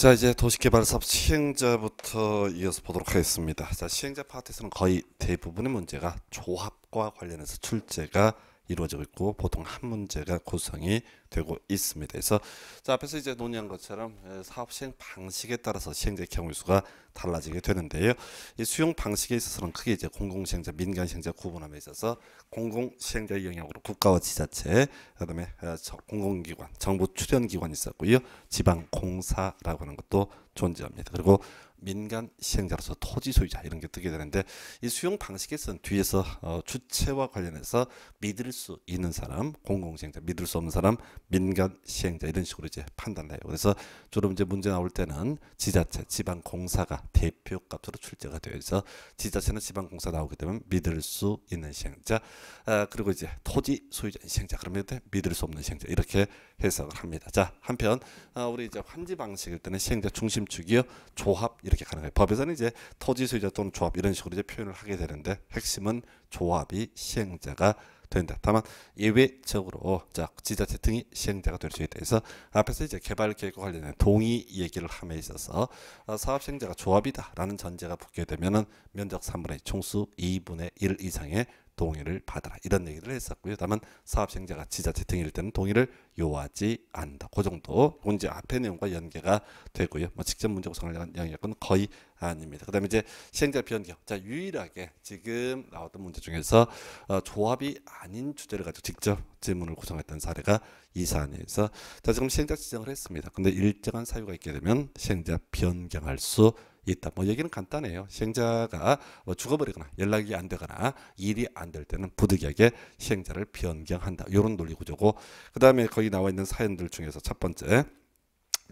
자 이제 도시개발 사업 시행자부터 이어서 보도록 하겠습니다. 자 시행자 파트에서는 거의 대부분의 문제가 조합과 관련해서 출제가 이루어지고 있고 보통 한 문제가 구성이 되고 있습니다. 그래서 자 앞에서 이제 논의한 것처럼 사업 시행 방식에 따라서 시행자 경우 수가 달라지게 되는데요. 이 수용 방식에 있어서는 크게 이제 공공 시행자, 민간 시행자 구분함에 있어서 공공 시행자 영역으로 국가와 지자체, 그다음에 공공기관, 정부 출연 기관이 있었고요. 지방 공사라고 하는 것도 존재합니다. 그리고 민간 시행자로서 토지 소유자 이런 게 뜨게 되는데 이 수용 방식에서는 뒤에서 어, 주체와 관련해서 믿을 수 있는 사람, 공공 시행자, 믿을 수 없는 사람, 민간 시행자 이런 식으로 이제 판단해요. 을 그래서 주로 이제 문제 나올 때는 지자체, 지방 공사가 대표 값으로 출제가 되어서 지자체는 지방 공사 나오게 되면 믿을 수 있는 시행자, 아, 그리고 이제 토지 소유자 시행자 그러면 믿을 수 없는 시행자 이렇게 해석을 합니다. 자 한편 아, 우리 이제 환지 방식일 때는 시행자 중심축이요 조합 이렇게 가는 거예요. 법에서는 이제 토지 소유자 또는 조합 이런 식으로 이제 표현을 하게 되는데 핵심은 조합이 시행자가 된다. 다만 예외적으로 자 지자체 등이 시행자가 될 수 있다. 그서 앞에서 이제 개발 계획과 관련된 동의 얘기를 함에 있어서 어, 사업 시행자가 조합이다라는 전제가 붙게 되면은 면적 3분의 2, 총수 2분의 1 이상의 동의를 받아라 이런 얘기를 했었고요. 다만 사업시행자가 지자체 등일 때는 동의를 요하지 않다그 정도 문제 앞에 내용과 연계가 되고요. 뭐 직접 문제 구성을 한 영역은 거의 아닙니다. 그다음에 이제 시행자 변경. 자 유일하게 지금 나왔던 문제 중에서 어, 조합이 아닌 주제를 가지고 직접 질문을 구성했던 사례가 이 사안에서 자 지금 시행자 지정을 했습니다. 근데 일정한 사유가 있게 되면 시행자 변경할 수 있다. 뭐 얘기는 간단해요. 시행자가 뭐 죽어버리거나 연락이 안 되거나 일이 안 될 때는 부득이하게 시행자를 변경한다. 이런 논리 구조고 그 다음에 거기 나와 있는 사연들 중에서 첫 번째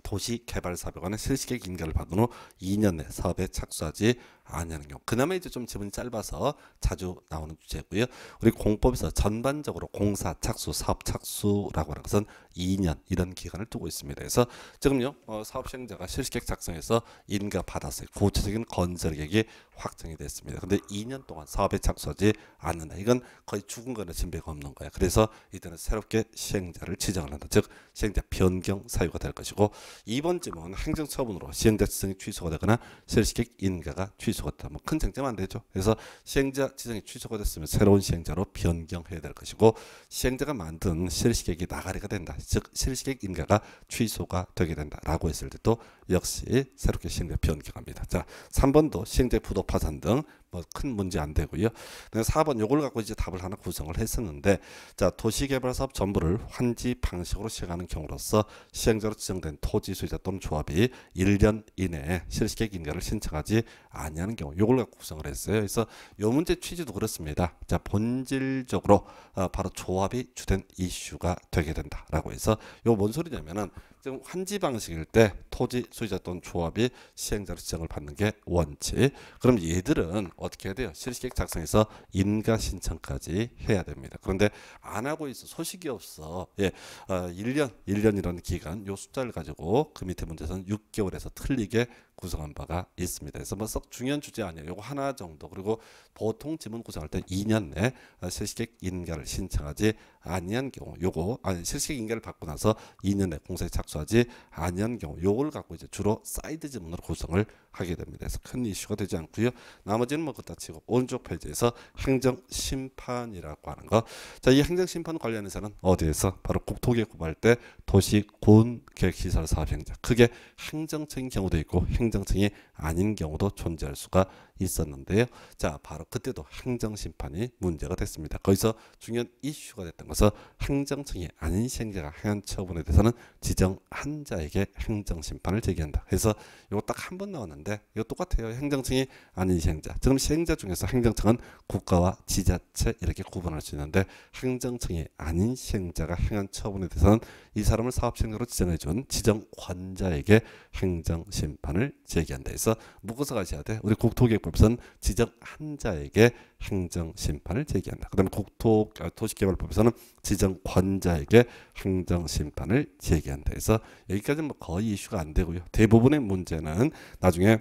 도시개발사업관의 실시계 획 인가를 받은 후 2년 에 사업에 착수하지 아니하는 경우. 그나마 이제 좀 지분이 짧아서 자주 나오는 주제고요. 우리 공법에서 전반적으로 공사 착수, 사업 착수라고 하는 것은 2년 이런 기간을 두고 있습니다. 그래서 지금요 어, 사업 시행자가 실시계획 작성해서 인가 받았어요. 구체적인 건설 계획이 확정이 됐습니다. 근데 2년 동안 사업에 착수하지 않는다. 이건 거의 죽은 거는 진배가 없는 거예요 그래서 이때는 새롭게 시행자를 지정을 한다. 즉 시행자 변경 사유가 될 것이고 2번쯤은 행정처분으로 시행자지정이 취소가 되거나 실시객 인가가 취소가 됐다. 뭐큰 쟁점 안 되죠. 그래서 시행자 지정이 취소가 됐으면 새로운 시행자로 변경해야 될 것이고 시행자가 만든 실시객이 나가리가 된다. 즉 실시객 인가가 취소가 되게 된다라고 했을 때도 역시 새롭게 시행자 변경합니다. 자, 3번도 시행자 부도 파산 등 뭐큰 문제 안 되고요. 4번 요걸 갖고 이제 답을 하나 구성을 했었는데 자 도시개발사업 전부를 환지 방식으로 시행하는 경우로서 시행자로 지정된 토지 소유자 또는 조합이 1년 이내에 실시계 인가를 신청하지 아니하는 경우 요걸 갖고 구성을 했어요. 그래서 요 문제 취지도 그렇습니다. 자 본질적으로 어, 바로 조합이 주된 이슈가 되게 된다라고 해서 요 뭔 소리냐면은 즉 환지 방식일 때 토지 소유자 또는 조합이 시행자로 지정을 받는 게 원칙. 그럼 얘들은 어떻게 해야 돼요? 실시계획 작성해서 인가 신청까지 해야 됩니다. 그런데 안 하고 있어 소식이 없어. 예, 어, 1년 1년이라는 기간 요 숫자를 가지고 그 밑에 문제선 6개월에서 틀리게 구성한 바가 있습니다. 그래서 뭐썩 중요한 주제 아니에요. 요거 하나 정도. 그리고 보통 지문 구성할 때 2년 내 실시객 인가를 신청하지 아니한 경우 요거 아니 실시객 인가를 받고 나서 2년 내 공사에 착수하지 아니한 경우 요걸 갖고 이제 주로 사이드 지문으로 구성을 하게 됩니다. 그래서 큰 이슈가 되지 않고요. 나머지는 뭐 그다 치고 오른쪽 페이지에서 행정 심판이라고 하는 거. 자, 이 행정 심판 관련해서는 어디에서 바로 국토계 구할 때 도시 군 계획 시설 사업 행정. 크게 행정청인 경우도 있고 행정청이 아닌 경우도 존재할 수가 있었는데요. 자, 바로 그때도 행정 심판이 문제가 됐습니다. 거기서 중요한 이슈가 됐던 것은 행정청이 아닌 생계가 행한 처분에 대해서는 지정한 자에게 행정 심판을 제기한다. 그래서 이거 딱 한 번 나왔는데 있는데 이거 똑같아요. 행정층이 아닌 시행자. 그럼 시행자 중에서 행정층은 국가와 지자체 이렇게 구분할 수 있는데 행정층이 아닌 시행자가 행한 처분에 대해서는 이 사람을 사업시행자로 지정해준 지정관자에게 행정심판을 제기한다 해서 묶어서 가셔야 돼. 우리 국토기획법상 지정한 자에게 행정 심판을 제기한다. 그다음에 국토 아, 도시개발법에서는 지정권자에게 행정 심판을 제기한다. 그래서 여기까지는 뭐 거의 이슈가 안 되고요. 대부분의 문제는 나중에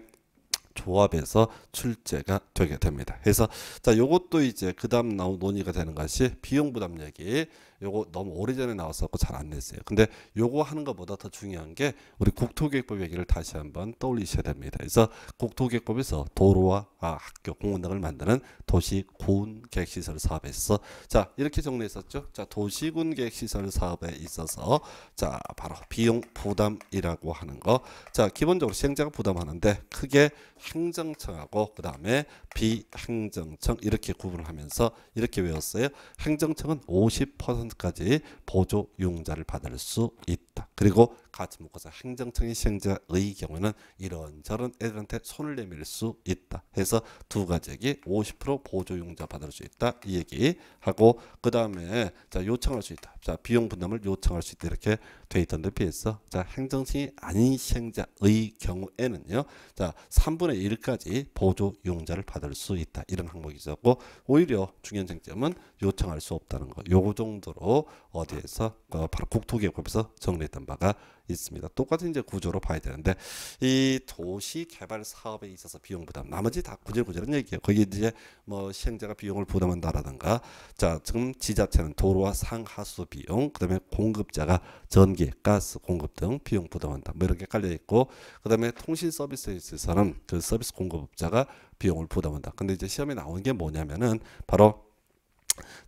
조합에서 출제가 되게 됩니다. 그래서 자 요것도 이제 그다음 나온 논의가 되는 것이 비용 부담 얘기. 요거 너무 오래전에 나왔었고 잘 안 냈어요. 근데 요거 하는 것보다 더 중요한 게 우리 국토계획법 얘기를 다시 한번 떠올리셔야 됩니다. 그래서 국토계획법에서 도로와 아, 학교, 공원등을 만드는 도시군 계획시설 사업에 있어서 자 이렇게 정리했었죠. 자 도시군 계획시설 사업에 있어서 자 바로 비용 부담이라고 하는 거. 자 기본적으로 시행자가 부담하는데 크게 행정청하고 그 다음에 비행정청 이렇게 구분하면서 을 이렇게 외웠어요. 행정청은 50% 10%까지 보조 이용자를 받을 수 있다. 그리고 같이 묶어서 행정청의 시행자의 경우는 이런저런 애들한테 손을 내밀 수 있다 해서 두 가족이 지50% 보조용자 받을 수 있다 이 얘기 하고 그 다음에 자 요청할 수 있다 자 비용 분담을 요청할 수 있다 이렇게 돼 있던 데 비해서 자 행정청이 아닌 시행자의 경우에는요 자 3분의 1까지 보조용자를 받을 수 있다 이런 항목이 있었고 오히려 중요한 쟁점은 요청할 수 없다는 거 요 정도로 어디에서 어, 바로 국토기획법에서 정리했던 바가 있습니다. 똑같은 이제 구조로 봐야 되는데 이 도시 개발 사업에 있어서 비용 부담 나머지 다 구질구질한 얘기예요. 거기 이제 뭐 시행자가 비용을 부담한다라든가 자 지금 지자체는 도로와 상하수 비용 그다음에 공급자가 전기 가스 공급 등 비용 부담한다 뭐 이렇게 깔려 있고 그다음에 통신 서비스에 있어서는 그 서비스 공급자가 비용을 부담한다. 근데 이제 시험에 나온 게 뭐냐면은 바로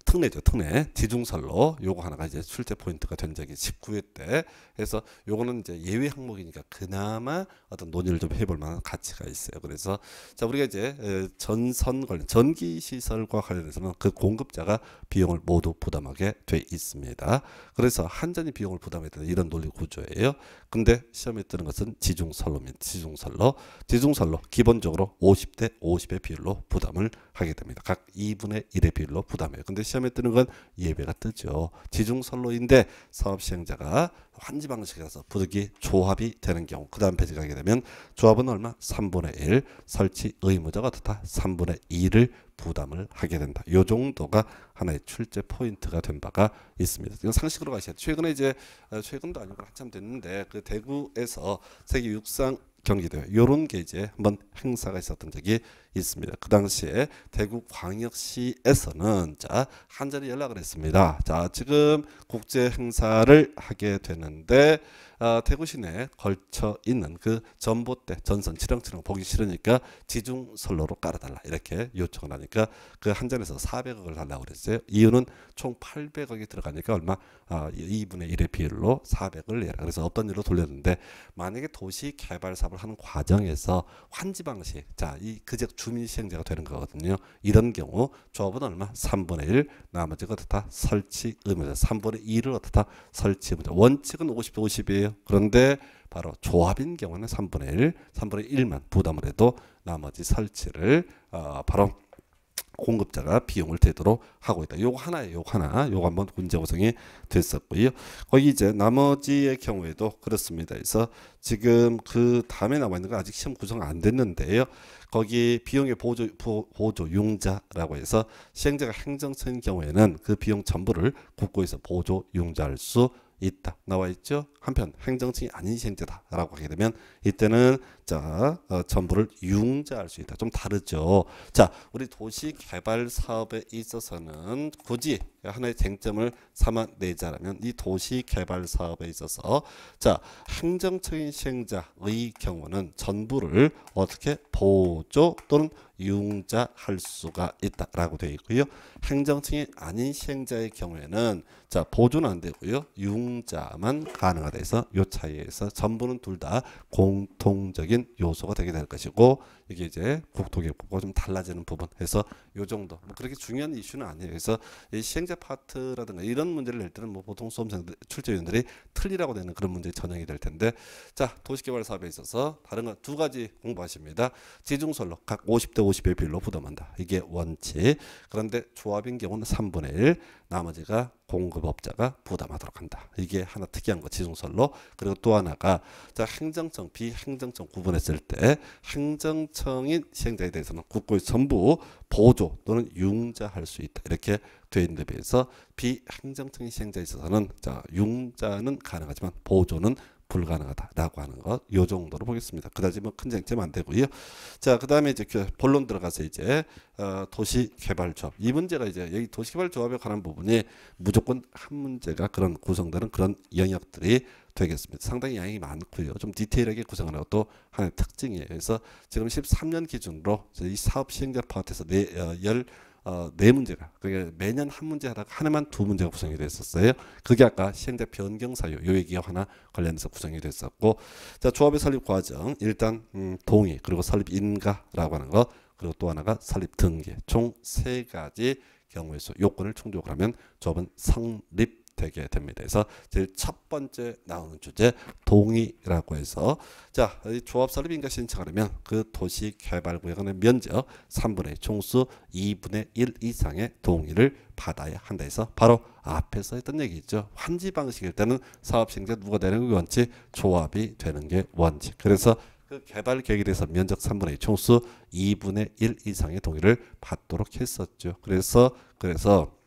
특례죠 특례 지중설로 요거 하나가 이제 출제 포인트가 된 적이 19회 때 그래서 요거는 이제 예외 항목이니까 그나마 어떤 논의를 좀 해볼 만한 가치가 있어요 그래서 자 우리가 이제 전선 관련 전기 시설과 관련해서는 그 공급자가 비용을 모두 부담하게 돼 있습니다 그래서 한전이 비용을 부담해야 되는 이런 논리 구조예요 근데 시험에 뜨는 것은 지중설로입니다 지중설로 지중설로 기본적으로 50 대 50의 비율로 부담을 하게 됩니다 각 2분의 1의 비율로 부담해 거예요. 근데 시험에 뜨는 건 예배가 뜨죠. 지중선로인데 사업 시행자가 환지 방식에서 부득이 조합이 되는 경우 그 다음 페이지 가게 되면 조합은 얼마? 3분의 1 설치 의무자가 다 3분의 2를 부담을 하게 된다. 요 정도가 하나의 출제 포인트가 된 바가 있습니다. 이건 상식으로 가셔야 최근에 이제 어, 최근도 아니고 한참 됐는데 그 대구에서 세계 육상 경기도에 이런 게 이제 한번 행사가 있었던 적이 있습니다. 그 당시에 대구 광역시에서는 자 한전에 연락을 했습니다. 자 지금 국제 행사를 하게 되는데 어, 대구 시내에 걸쳐 있는 그 전봇대 전선 치렁치렁 보기 싫으니까 지중 선로로 깔아달라 이렇게 요청을 하니까 그한 잔에서 400억을 달라고 그랬어요. 이유는 총 800억이 들어가니까 얼마 어, 아, 2분의 1의 비율로 400을 내라. 그래서 없던 일로 돌렸는데 만약에 도시 개발 사업을 하는 과정에서 환지 방식 자이 그 즉 주민 시행자가 되는 거거든요. 이런 경우 조합은 얼마 3분의 1 나머지가 다 설치 의무자 3분의 2를 어떻다 설치 의무자 원칙은 50대 50이에요. 되죠. 그런데 바로 조합인 경우는 3분의 1, 3분의 1만 부담을 해도 나머지 설치를 어, 바로 공급자가 비용을 대도록 하고 있다. 요거 하나예요. 요거 하나. 요거 한번 문제 구성이 됐었고요. 거기 이제 나머지의 경우에도 그렇습니다. 그래서 지금 그 다음에 나와 있는 건 아직 시험 구성 안 됐는데요. 거기 비용의 보조 보조 용자라고 해서 시행자가 행정처인 경우에는 그 비용 전부를 국고에서 보조 용자할수 있다 나와 있죠. 한편 행정층이 아닌 시행제다라고 하게 되면 이때는 자, 어, 전부를 융자할 수 있다. 좀 다르죠. 자, 우리 도시 개발 사업에 있어서는 굳이 하나의 쟁점을 삼아내자라면 이 도시 개발 사업에 있어서 자, 행정적인 시행자의 경우는 전부를 어떻게 보조 또는 융자할 수가 있다라고 되어 있고요. 행정청이 아닌 시행자의 경우에는 자 보조는 안 되고요. 융자만 가능하다 해서 요 차이에서 전부는 둘 다 공통적인 긍정적인 요소가 되게 될 것이고 이게 이제 국토계육부가좀 달라지는 부분 해서 요 정도 뭐 그렇게 중요한 이슈는 아니에요. 그래서 이 시행자 파트라든가 이런 문제를 낼 때는 뭐 보통 수험생들 출제위원들이 틀리라고 되는 그런 문제 전형이 될 텐데 자 도시개발 사업에 있어서 다른 거두 가지 공부하십니다. 지중설로 각 50대 50의 비율로 부담한다. 이게 원칙. 그런데 조합인 경우는 3분의 1 나머지가 공급업자가 부담하도록 한다. 이게 하나 특이한 거 지중설로. 그리고 또 하나가 자 행정청 비행정청 구분했을 때 행정청인 시행자에 대해서는 국고의 전부 보조 또는 융자할 수 있다. 이렇게 되 있는 데 비해서 비행정청인 시행자에 있어서는 자 융자는 가능하지만 보조는 불가능하다라고 하는 것 요 정도로 보겠습니다. 그다지 뭐큰 쟁점 안 되고요. 자 그다음에 이제 그 본론 들어가서 이제 어, 도시개발조합 이 문제가 이제 여기 도시개발조합에 관한 부분이 무조건 한 문제가 그런 구성되는 그런 영역들이 되겠습니다. 상당히 양이 많고요. 좀 디테일하게 구성하는 것도 하나의 특징이에요. 그래서 지금 13년 기준으로 이 사업 시행자 파트에서 네, 어, 어, 네 문제가 그게 매년 한 문제 하다가 하나만 두 문제가 구성이 됐었어요. 그게 아까 시행자 변경 사유 요 얘기가 하나 관련해서 구성이 됐었고 자 조합의 설립 과정 일단 음, 동의 그리고 설립 인가라고 하는 거 그리고 또 하나가 설립 등기 총 세 가지 경우에서 요건을 충족을 하면 조합은 성립 되게 됩니다. 그래서 제일 첫 번째 나오는 주제 동의라고 해서 자, 조합설립 인가 신청하려면 그 도시 개발 구역의 면적 3분의 총수 2분의 1 이상의 동의를 받아야 한다 해서 바로 앞에서 했던 얘기죠. 환지 방식일 때는 사업 행자 누가 되는 게 원칙, 조합이 되는 게 원칙. 그래서 그 개발 계획에 대해서 면적 3분의 총수 2분의 1 이상의 동의를 받도록 했었죠. 그래서 그래서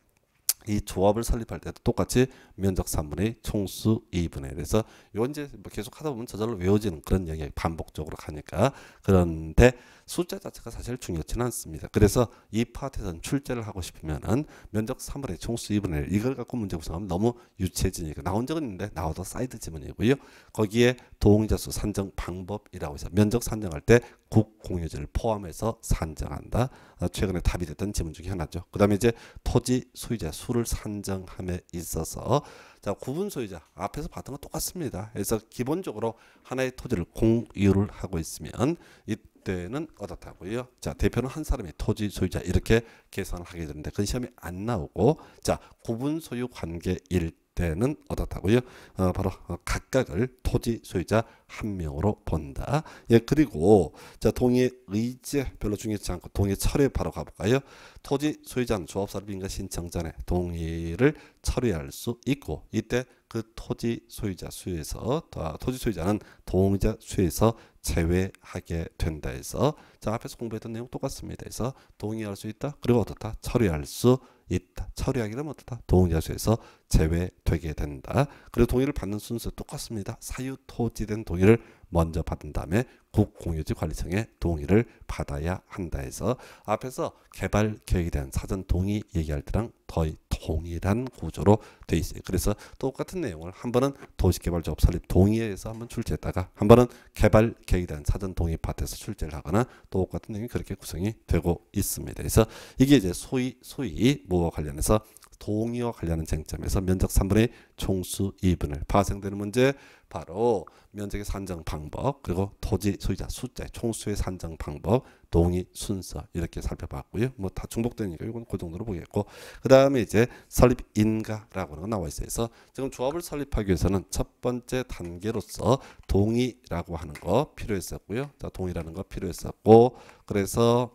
이 조합을 설립할 때도 똑같이 면적 3분의 총수 2분의 그래서 요 이제 뭐 계속 하다 보면 저절로 외워지는 그런 영역 반복적으로 가니까 그런데 숫자 자체가 사실 중요치는 않습니다. 그래서 이 파트에서는 출제를 하고 싶으면은 면적 3분의 총수 2분의 1 이걸 갖고 문제 구성하면 너무 유치해지니까 나온 적은 있는데 나와도 사이드 지문이고요. 거기에 동의자 수 산정 방법이라고 해서 면적 산정할 때 국공유지를 포함해서 산정한다. 어, 최근에 답이 됐던 질문 중에 하나죠. 그 다음에 이제 토지 소유자 수를 산정함에 있어서 자 구분 소유자 앞에서 봤던 거 똑같습니다. 그래서 기본적으로 하나의 토지를 공유를 하고 있으면 이때는 어떻다고요? 자 대표는 한 사람이 토지 소유자 이렇게 계산을 하게 되는데 그 시험이 안 나오고 자 구분 소유 관계일 때는 얻었다고요 어, 바로 어, 각각을 토지 소유자 한 명으로 본다. 예, 그리고 자 동의 의제 별로 중요치 않고 동의 철회 바로 가볼까요? 토지 소유자는 조합설립인가 신청 전에 동의를 철회할 수 있고 이때 그 토지 소유자 수에서 토지 소유자는 동의자 수에서 제외하게 된다 해서 자 앞에서 공부했던 내용 똑같습니다. 해서 동의할 수 있다. 그리고 어떻다? 처리할 수 있다. 처리하기는 어떻다 동의자수에서 제외되게 된다. 그리고 동의를 받는 순서 똑같습니다. 사유토지된 동의를 먼저 받은 다음에 국공유지 관리청의 동의를 받아야 한다 해서 앞에서 개발 계획에 대한 사전 동의 얘기할 때랑 거의 동일한 구조로 돼 있어요. 그래서 똑같은 내용을 한 번은 도시개발조업 설립 동의에서 한번 출제했다가 한 번은 개발 계획에 대한 사전 동의 파에서 출제를 하거나 똑같은 내용이 그렇게 구성이 되고 있습니다. 그래서 이게 이제 소위 소위 뭐와 관련해서 동의와 관련한 쟁점에서 면적 3분의 총수 2분을 파생되는 문제 바로 면적의 산정 방법 그리고 토지 소유자 숫자 의 총수의 산정 방법 동의 순서 이렇게 살펴봤고요. 뭐 다 중복되니까 이건 그 정도로 보겠고 그 다음에 이제 설립 인가라고 는 나와 있어서 요그래 지금 조합을 설립하기 위해서는 첫 번째 단계로서 동의라고 하는 거 필요했었고요. 자 동의라는 거 필요했었고 그래서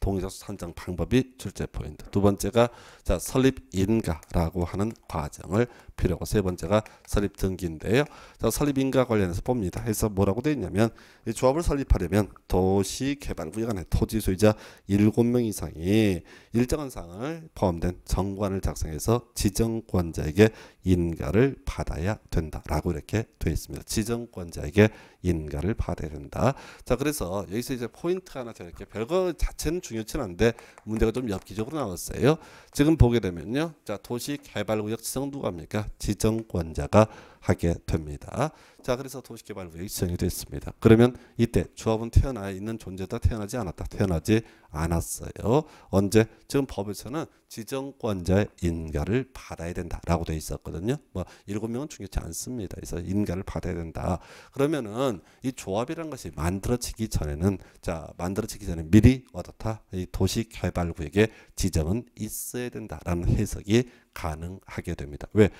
동의서 산정 방법이 출제 포인트. 두 번째가 자 설립 인가라고 하는 과정을 필요하고 세 번째가 설립 등기인데요. 자 설립 인가 관련해서 봅니다. 해서 뭐라고 되어 있냐면 이 조합을 설립하려면 도시 개발 구역 안에 토지 소유자 7명 이상이 일정한 사항을 포함된 정관을 작성해서 지정권자에게 인가를 받아야 된다라고 이렇게 되어 있습니다. 지정권자에게 인가를 받아야 된다. 자 그래서 여기서 이제 포인트 하나 저렇게 별거 자체는 중요치는 않은데 문제가 좀 엽기적으로 나왔어요. 지금 보게 되면요. 자 도시개발구역 지정 누가합니까? 지정권자가 하게 됩니다. 자 그래서 도시개발부의 지정이 됐습니다. 그러면 이때 조합은 태어나 있는 존재다 태어나지 않았다 태어나지 않았어요. 언제 지금 법에서는 지정권자의 인가를 받아야 된다라고 돼 있었거든요. 뭐 일곱 명은 중요치 않습니다. 그래서 인가를 받아야 된다. 그러면은 이 조합이란 것이 만들어지기 전에는 자 만들어지기 전에 미리 얻었다이 도시개발구에게 지정은 있어야 된다라는 해석이 가능하게 됩니다. 왜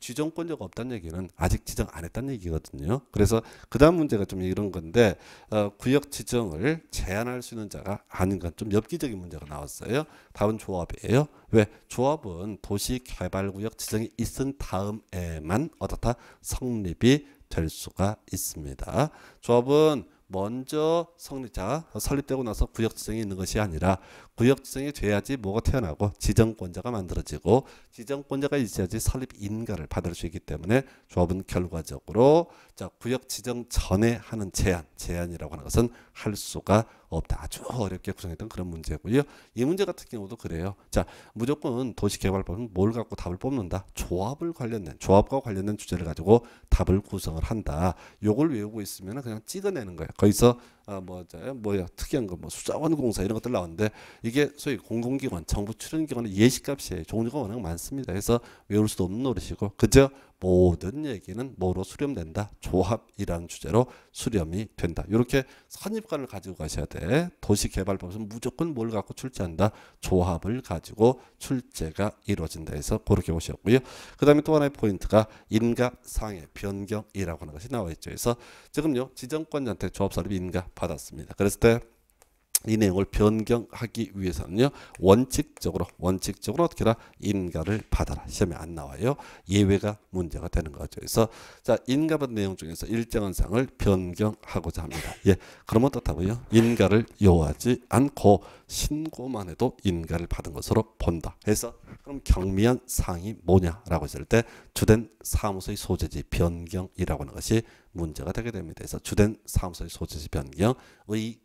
지정권자가 없다는 얘기는 아직 지정 안 했다는 얘기거든요. 거거든요. 그래서 그다음 문제가 좀 이런 건데 어, 구역 지정을 제한할 수 있는 자가 아닌가 좀 엽기적인 문제가 나왔어요. 답은 조합이에요. 왜 조합은 도시 개발 구역 지정이 있은 다음에만 어떻다 성립이 될 수가 있습니다. 조합은 먼저 성립자 설립되고 나서 구역 지정이 있는 것이 아니라 부역성이 돼야지 뭐가 태어나고 지정권자가 만들어지고 지정권자가 있어야지 설립 인가를 받을 수 있기 때문에 조합은 결과적으로 자 구역 지정 전에 하는 제한 제한이라고 하는 것은 할 수가 없다 아주 어렵게 구성했던 그런 문제고요 이 문제 같은 경우도 그래요 자 무조건 도시개발법은 뭘 갖고 답을 뽑는다 조합을 관련된 조합과 관련된 주제를 가지고 답을 구성을 한다 요걸 외우고 있으면 그냥 찍어내는 거예요 거기서 아뭐 뭐야 특이한 거뭐 수자원공사 이런 것들 나왔는데 이게 소위 공공기관 정부 출연기관의 예시값이에요. 종류가 워낙 많습니다. 그래서 외울 수도 없는 노릇이고 그죠 모든 얘기는 뭐로 수렴된다? 조합이라는 주제로 수렴이 된다. 이렇게 선입관을 가지고 가셔야 돼. 도시개발법에서 무조건 뭘 갖고 출제한다? 조합을 가지고 출제가 이루어진다 해서 그렇게 보셨고요. 그 다음에 또 하나의 포인트가 인가상의 변경이라고 하는 것이 나와 있죠. 그래서 지금요. 지정권자한테 조합설립 인가 받았습니다. 그랬을 때이 내용을 변경하기 위해서는요 원칙적으로 원칙적으로 어떻게 라 인가를 받아라 시험에 안 나와요 예외가 문제가 되는 거죠 그래서 자 인가받은 내용 중에서 일정한 사항을 변경하고자 합니다 예 그럼 어떻다고요 인가를 요하지 않고 신고만 해도 인가를 받은 것으로 본다 해서 그럼 경미한 사항이 뭐냐라고 했을 때 주된 사무소의 소재지 변경이라고 하는 것이 문제가 되게 됩니다. 그래서 주된 사무소의 소재지 변경의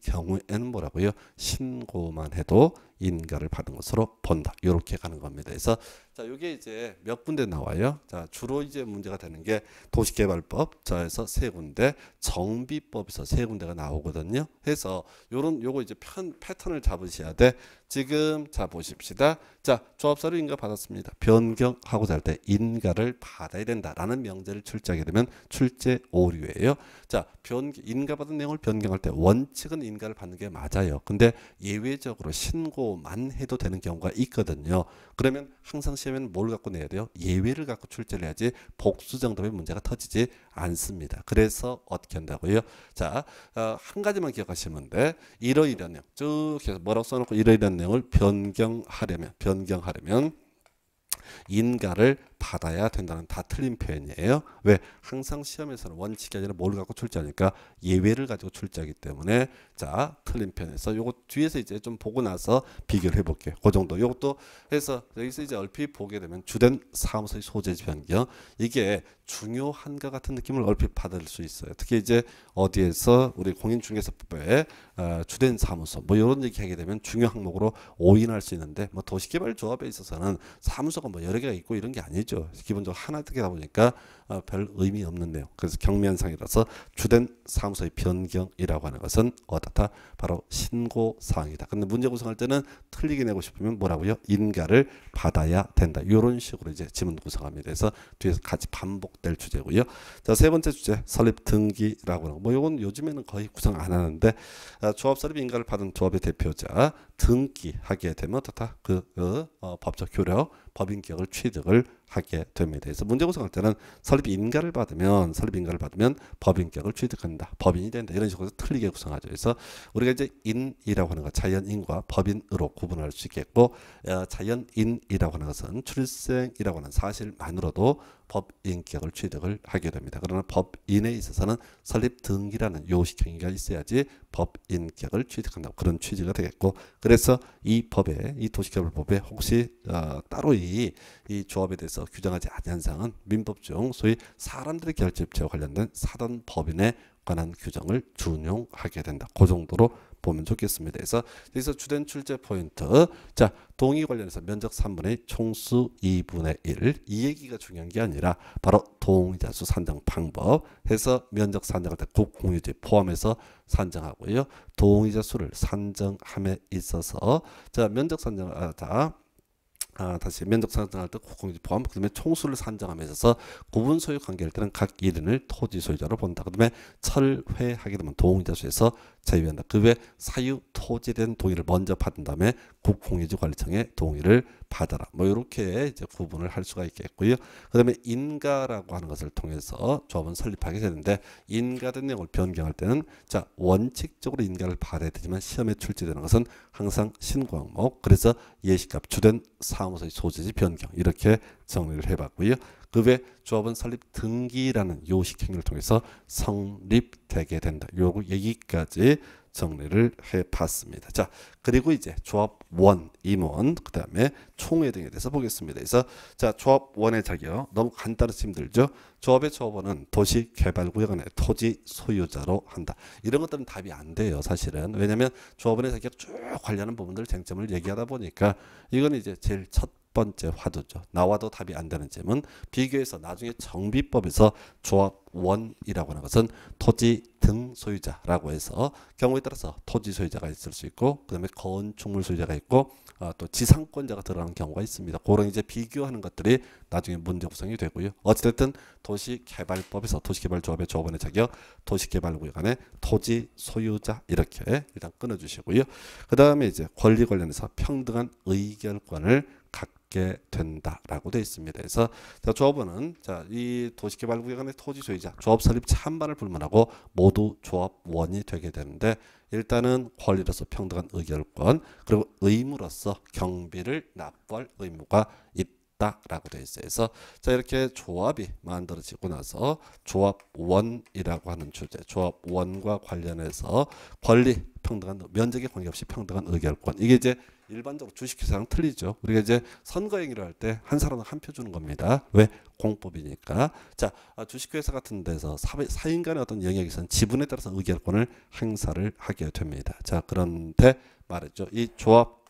경우에는 뭐라고요? 신고만 해도 인가를 받은 것으로 본다. 이렇게 가는 겁니다. 그래서 자, 이게 이제 몇 군데 나와요. 자, 주로 이제 문제가 되는 게 도시개발법 저에서 세 군데, 정비법에서 세 군데가 나오거든요. 해서 요런 요거 이제 편 패턴을 잡으셔야 돼. 지금 자 보십시다. 자, 조합사로 인가 받았습니다. 변경하고 잘 때 인가를 받아야 된다라는 명제를 출제하게 되면 출제 오류예요. 자, 변 인가 받은 내용을 변경할 때 원칙은 인가를 받는 게 맞아요. 근데 예외적으로 신고 출제만 해도 되는 경우가 있거든요. 그러면 항상 시험에는 뭘 갖고 내야 돼요? 예외를 갖고 출제를 해야지 복수 정답의 문제가 터지지 않습니다. 그래서 어떻게 한다고요? 자, 어, 한 가지만 기억하시면 돼. 이러이러한 내용 쭉 해서 뭐라고 써놓고 이러이러한 내용을 변경하려면 변경하려면 인가를 받아야 된다는 다 틀린 표현이에요. 왜? 항상 시험에서는 원칙이 아니라 뭘 갖고 출제하니까 예외를 가지고 출제하기 때문에 자 틀린 표현에서 요거 뒤에서 이제 좀 보고 나서 비교를 해볼게요. 그 정도. 요것도 해서 여기서 이제 얼핏 보게 되면 주된 사무소의 소재 지 변경 이게 중요한가 같은 느낌을 얼핏 받을 수 있어요. 특히 이제 어디에서 우리 공인중개사법에 어, 아, 주된 사무소 뭐 이런 얘기하게 되면 중요 항목으로 오인할 수 있는데 뭐 도시개발조합에 있어서는 사무소가 뭐 여러 개가 있고 이런 게 아니죠. 기본이죠. 기본적으로 하나 뜨게다 보니까 어, 별 의미 없는 내용. 그래서 경면상이라서 주된 사무소의 변경이라고 하는 것은 어떻다? 바로 신고 사항이다. 근데 문제 구성할 때는 틀리게 내고 싶으면 뭐라고요? 인가를 받아야 된다. 이런 식으로 이제 지문 구성합니다. 그래서 뒤에서 같이 반복될 주제고요. 자, 세 번째 주제 설립 등기라고 하는 뭐 이건 요즘에는 거의 구성 안 하는데 아, 조합 설립 인가를 받은 조합의 대표자 등기하게 되면 어떻다? 그, 그 어, 법적 효력, 법인 기억을 취득을 하게 됩니다. 그래서 문제 구성할 때는 설립 인가를 받으면 설립 인가를 받으면 법인격을 취득한다. 법인이 된다. 이런 식으로 틀리게 구성하죠. 그래서 우리가 이제 인이라고 하는 것 자연인과 법인으로 구분할 수 있겠고 어, 자연인이라고 하는 것은 출생이라고 하는 사실만으로도 법인격을 취득을 하게 됩니다. 그러나 법인에 있어서는 설립 등기라는 요식행위가 있어야지 법인격을 취득한다 그런 취지가 되겠고 그래서 이 법에 이 도시개발법에 혹시 어, 따로 이, 이 조합에 대해서 규정하지 아니한 은 민법 중 소위 사람들의 결집체와 관련된 사단 법인에 관한 규정을 준용하게 된다. 그 정도로 보면 좋겠습니다. 그래서 여기서 주된 출제 포인트. 자, 동의 관련해서 면적 3분의 총수 2분의 1. 이 얘기가 중요한 게 아니라 바로 동의자수 산정 방법 해서 면적 산정할 때 국공유지 포함해서 산정하고요. 동의자 수를 산정함에 있어서 자, 면적 산정하다. 아, 다시 면적 산정할 때 국공유지 포함 그다음에 총수를 산정하면서 구분 소유 관계일 때는 각 1인을 토지 소유자로 본다. 그다음에 철회하게 되면 동의자 수에서 자유한다. 그외 사유 토지된 동의를 먼저 받은 다음에 국공유지 관리청의 동의를 받아라. 뭐 이렇게 이제 구분을 할 수가 있겠고요. 그다음에 인가라고 하는 것을 통해서 조합은 설립하게 되는데 인가된 내용을 변경할 때는 자 원칙적으로 인가를 받아야 되지만 시험에 출제되는 것은 항상 신고 항목 그래서 예시값 주된 사무소의 소재지 변경 이렇게 정리를 해봤고요. 그외 조합은 설립 등기라는 요식 행위를 통해서 성립되게 된다. 요거 얘기까지 정리를 해봤습니다. 자, 그리고 이제 조합원, 임원, 그 다음에 총회 등에 대해서 보겠습니다. 그래서 자, 조합원의 자격 너무 간단해서 힘들죠. 조합의 조합원은 도시 개발 구역 안에 토지 소유자로 한다. 이런 것들은 답이 안 돼요, 사실은. 왜냐하면 조합원의 자격 쭉 관련한 부분들 쟁점을 얘기하다 보니까 이건 이제 제일 첫 번째 화두죠. 나와도 답이 안 되는 점은 비교해서 나중에 정비법에서 조합원이라고 하는 것은 토지 등 소유자라고 해서 경우에 따라서 토지 소유자가 있을 수 있고 그다음에 건축물 소유자가 있고 어, 또 지상권자가 들어가는 경우가 있습니다. 그런 이제 비교하는 것들이 나중에 문제 구성이 되고요. 어찌됐든 도시개발법에서 도시개발조합의 조합원의 자격, 도시개발구역 안에 토지 소유자 이렇게 일단 끊어주시고요. 그 다음에 이제 권리 관련해서 평등한 의결권을 받게 된다라고 되어 있습니다. 그래서 자, 조합원은 자, 이 도시개발구역의 토지 소유자 조합 설립 찬반을 불문하고 모두 조합원이 되게 되는데 일단은 권리로서 평등한 의결권 그리고 의무로서 경비를 납부할 의무가 있다. 있다라고 되어 있어요. 그래서 자 이렇게 조합이 만들어지고 나서 조합원이라고 하는 주제, 조합원과 관련해서 권리 평등한 면적에 관계없이 평등한 의결권 이게 이제 일반적으로 주식회사랑 틀리죠. 우리가 이제 선거행위를 할 때 한 사람은 한표 주는 겁니다. 왜? 공법이니까. 자, 아, 주식회사 같은 데서 사인간의 어떤 영역에서는 지분에 따라서 의결권을 행사를 하게 됩니다. 자, 그런데 말했죠. 이 조합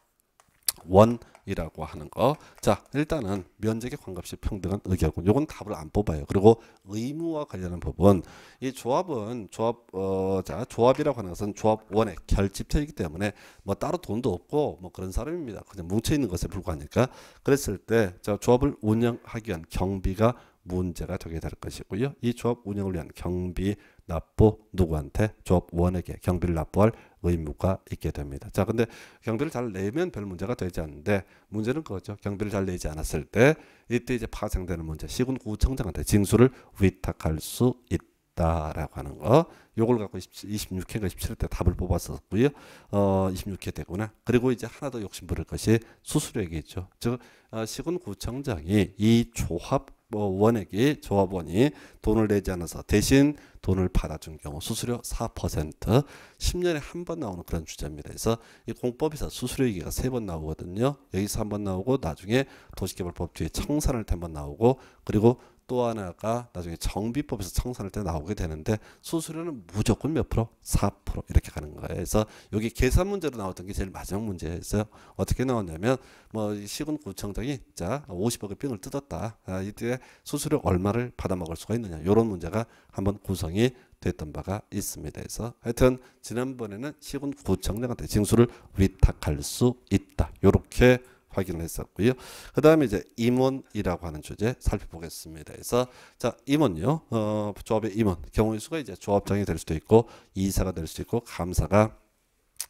원이라고 하는 거. 자, 일단은 면적의 관계값이 평등한 의결권. 요건 답을 안 뽑아요. 그리고 의무와 관련한 부분. 이 조합은 조합 어, 자, 조합이라고 하는 것은 조합원의 결집체이기 때문에 뭐 따로 돈도 없고 뭐 그런 사람입니다. 그냥 뭉쳐 있는 것에 불과하니까. 그랬을 때 자, 조합을 운영하기 위한 경비가 문제가 되게 될 것이고요. 이 조합 운영을 위한 경비 납부 누구한테 조합원에게 경비를 납부할 의무가 있게 됩니다. 자, 근데 경비를 잘 내면 별 문제가 되지 않는데 문제는 그거죠. 경비를 잘 내지 않았을 때 이때 이제 파생되는 문제. 시군 구청장한테 징수를 위탁할 수 있다라고 하는 거. 요걸 갖고 26회가 17회 때 답을 뽑았었고요. 어, 26회 되구나. 그리고 이제 하나 더 욕심 부릴 것이 수수료액이죠. 즉 어, 시군 구청장이 이 조합 뭐 원액이 조합원이 돈을 내지 않아서 대신 돈을 받아준 경우 수수료 4% 10년에 한 번 나오는 그런 주제입니다. 그래서 이 공법에서 수수료 얘기가 세 번 나오거든요. 여기서 한 번 나오고 나중에 도시개발법 뒤에 청산을 한 번 나오고 그리고 또 하나가 나중에 정비법에서 청산할 때 나오게 되는데 수수료는 무조건 몇 프로? 4% 이렇게 가는 거예요. 그래서 여기 계산 문제로 나왔던 게 제일 마지막 문제였어요. 어떻게 나왔냐면 뭐 시군구청장이 자 50억의 빙을 뜯었다. 아, 이때 수수료 얼마를 받아먹을 수가 있느냐 이런 문제가 한번 구성이 됐던 바가 있습니다. 그래서 하여튼 지난번에는 시군구청장한테 징수를 위탁할 수 있다. 이렇게 확인했었고요. 그 다음에 이제 임원이라고 하는 주제 살펴보겠습니다. 그래서 자 임원요, 어, 조합의 임원 경우의 수가 이제 조합장이 될 수도 있고 이사가 될 수도 있고 감사가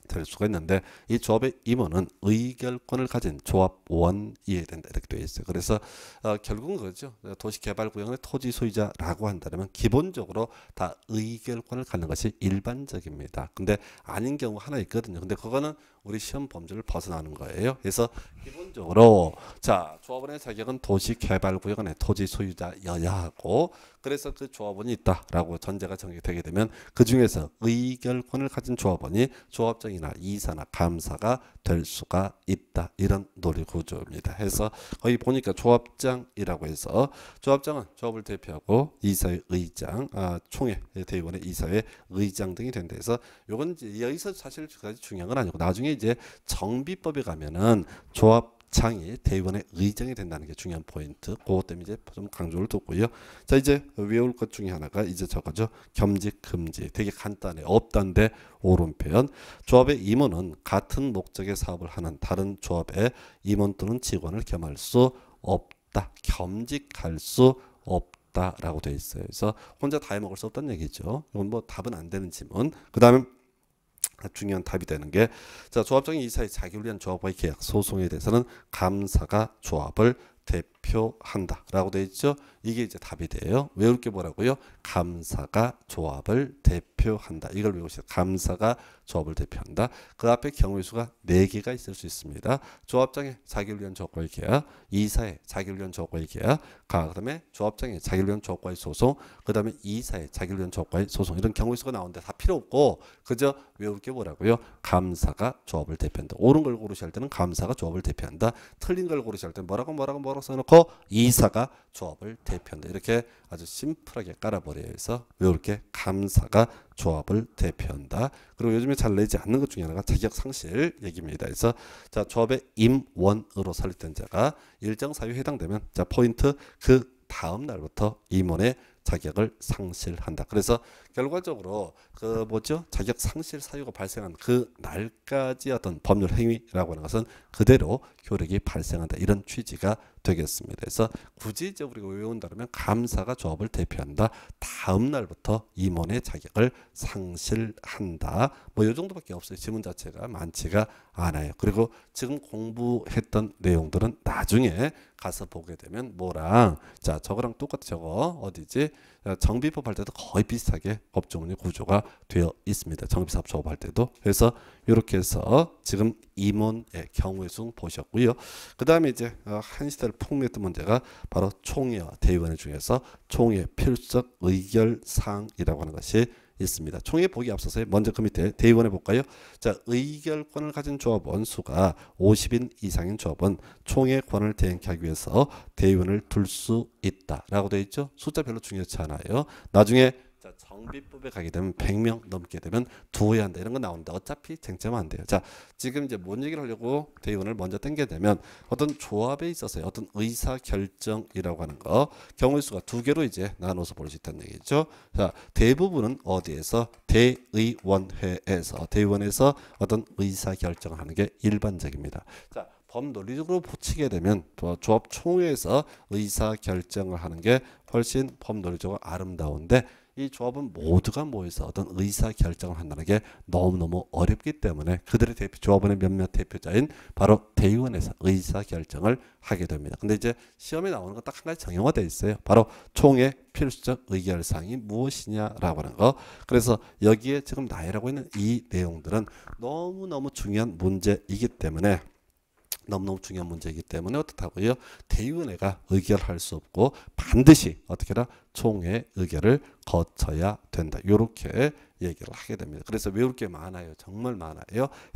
될 수가 있는데 이 조합의 임원은 의결권을 가진 조합원이어 된다 이렇게 되어 있어요. 그래서 어, 결국은 그거죠. 도시개발구역의 토지 소유자라고 한다면 기본적으로 다 의결권을 갖는 것이 일반적입니다. 근데 아닌 경우 하나 있거든요. 근데 그거는 우리 시험 범주를 벗어나는 거예요. 그래서 기본적으로 자 조합원의 자격은 도시개발구역 안에 토지 소유자여야 하고 그래서 그 조합원이 있다라고 전제가 정리되게 되면 그 중에서 의결권을 가진 조합원이 조합장이나 이사나 감사가 될 수가 있다 이런 논리 구조입니다. 해서 거기 보니까 조합장이라고 해서 조합장은 조합을 대표하고 이사의 의장, 아, 총회 대의원의 이사의 의장 등이 된다 해서 요건 여기서 사실 그다지 중요한 건 아니고 나중에 이제 정비법에 가면은 조합 창이 대의원의 의정이 된다는 게 중요한 포인트. 그것 때문에 이제 좀 강조를 뒀고요. 자 이제 외울 것 중에 하나가 이제 저거죠. 겸직 금지. 되게 간단해. 없단데 옳은 표현. 조합의 임원은 같은 목적의 사업을 하는 다른 조합의 임원 또는 직원을 겸할 수 없다. 겸직할 수 없다. 라고 돼 있어요. 그래서 혼자 다 해먹을 수 없다는 얘기죠. 이건 뭐 답은 안 되는 질문. 그 다음에 중요한 답이 되는 게자 조합장이 이사의 자기를 위한 조합의 계약 소송에 대해서는 감사가 조합을 대표 대표한다라고 되어 있죠. 이게 이제 답이 돼요. 외울 게 뭐라고요? 감사가 조합을 대표한다. 이걸 외우시죠. 감사가 조합을 대표한다. 그 앞에 경우의 수가 네개가 있을 수 있습니다. 조합장에 자기를 위한 조과의 계약, 이사에 자기를 위한 조과의 계약, 그 다음에 조합장에 자기를 위한 조과의 소송, 그 다음에 이사에 자기를 위한 조과의 소송 이런 경우의 수가 나오는데 다 필요 없고 그저 외울 게 뭐라고요? 감사가 조합을 대표한다. 옳은 걸 고르실 때는 감사가 조합을 대표한다. 틀린 걸 고르실 때는 뭐라고 뭐라고 뭐라고 써놓고 놓고 이사가 조합을 대표한다. 이렇게 아주 심플하게 깔아버려야해서 외울 게 감사가 조합을 대표한다. 그리고 요즘에 잘 내지 않는 것 중에 하나가 자격 상실 얘기입니다. 그래서 자 조합의 임원으로 설립된 자가 일정 사유에 해당되면 자 포인트 그 다음 날부터 임원의 자격을 상실한다. 그래서 결과적으로 그 뭐죠 자격 상실 사유가 발생한 그 날까지 어떤 법률 행위라고 하는 것은 그대로 효력이 발생한다 이런 취지가 되겠습니다. 그래서 굳이 이제 우리가 외운다면 감사가 조합을 대표한다. 다음 날부터 임원의 자격을 상실한다. 뭐 이 정도밖에 없어요. 지문 자체가 많지가 않아요. 그리고 지금 공부했던 내용들은 나중에 가서 보게 되면 뭐랑 자 저거랑 똑같이 저거 어디지 어, 정비법 할 때도 거의 비슷하게 업종의 구조가 되어 있습니다. 정비사업 조업할 때도. 그래서 이렇게 해서 지금 임원의 경우의 수 보셨고요. 그 다음에 이제 어, 한 시대를 풍미했던 문제가 바로 총회와 대의원회 중에서 총회 필적 의결사항이라고 하는 것이 있습니다. 총회 보기 앞서서 먼저 그 밑에 대의원에 볼까요? 자, 의결권을 가진 조합원 수가 50인 이상인 조합은 총회 권을 대행하기 위해서 대의원을 둘 수 있다라고 되어 있죠. 숫자별로 중요치 않아요. 나중에 자 정비법에 가게 되면 100명 넘게 되면 두어야 한다 이런 거 나오는데 어차피 쟁점은 안 돼요. 자 지금 이제 뭔 얘기를 하려고 대의원을 먼저 땡게 되면 어떤 조합에 있어서 어떤 의사 결정이라고 하는 거 경우의 수가 두 개로 이제 나눠서 볼 수 있다는 얘기죠. 자 대부분은 어디에서 대의원회에서 대의원에서 어떤 의사 결정을 하는 게 일반적입니다. 자 법논리적으로 보치게 되면 조합총회에서 의사 결정을 하는 게 훨씬 법논리적으로 아름다운데 이 조합은 모두가 모여서 어떤 의사 결정을 한다는 게 너무너무 어렵기 때문에 그들의 대표 조합원의 몇몇 대표자인 바로 대의원에서 의사 결정을 하게 됩니다. 근데 이제 시험에 나오는 건딱한 가지 정형화 되 있어요. 바로 총의 필수적 의결사항이 무엇이냐라고 하는 거. 그래서 여기에 지금 나열하고 있는 이 내용들은 너무너무 중요한 문제이기 때문에 너무너무 중요한 문제이기 때문에 어떻다고요? 대의원회가 의결할 수 없고 반드시 어떻게나 총회 의결을 거쳐야 된다. 이렇게 얘기를 하게 됩니다. 그래서 외울 게 많아요. 정말 많아요.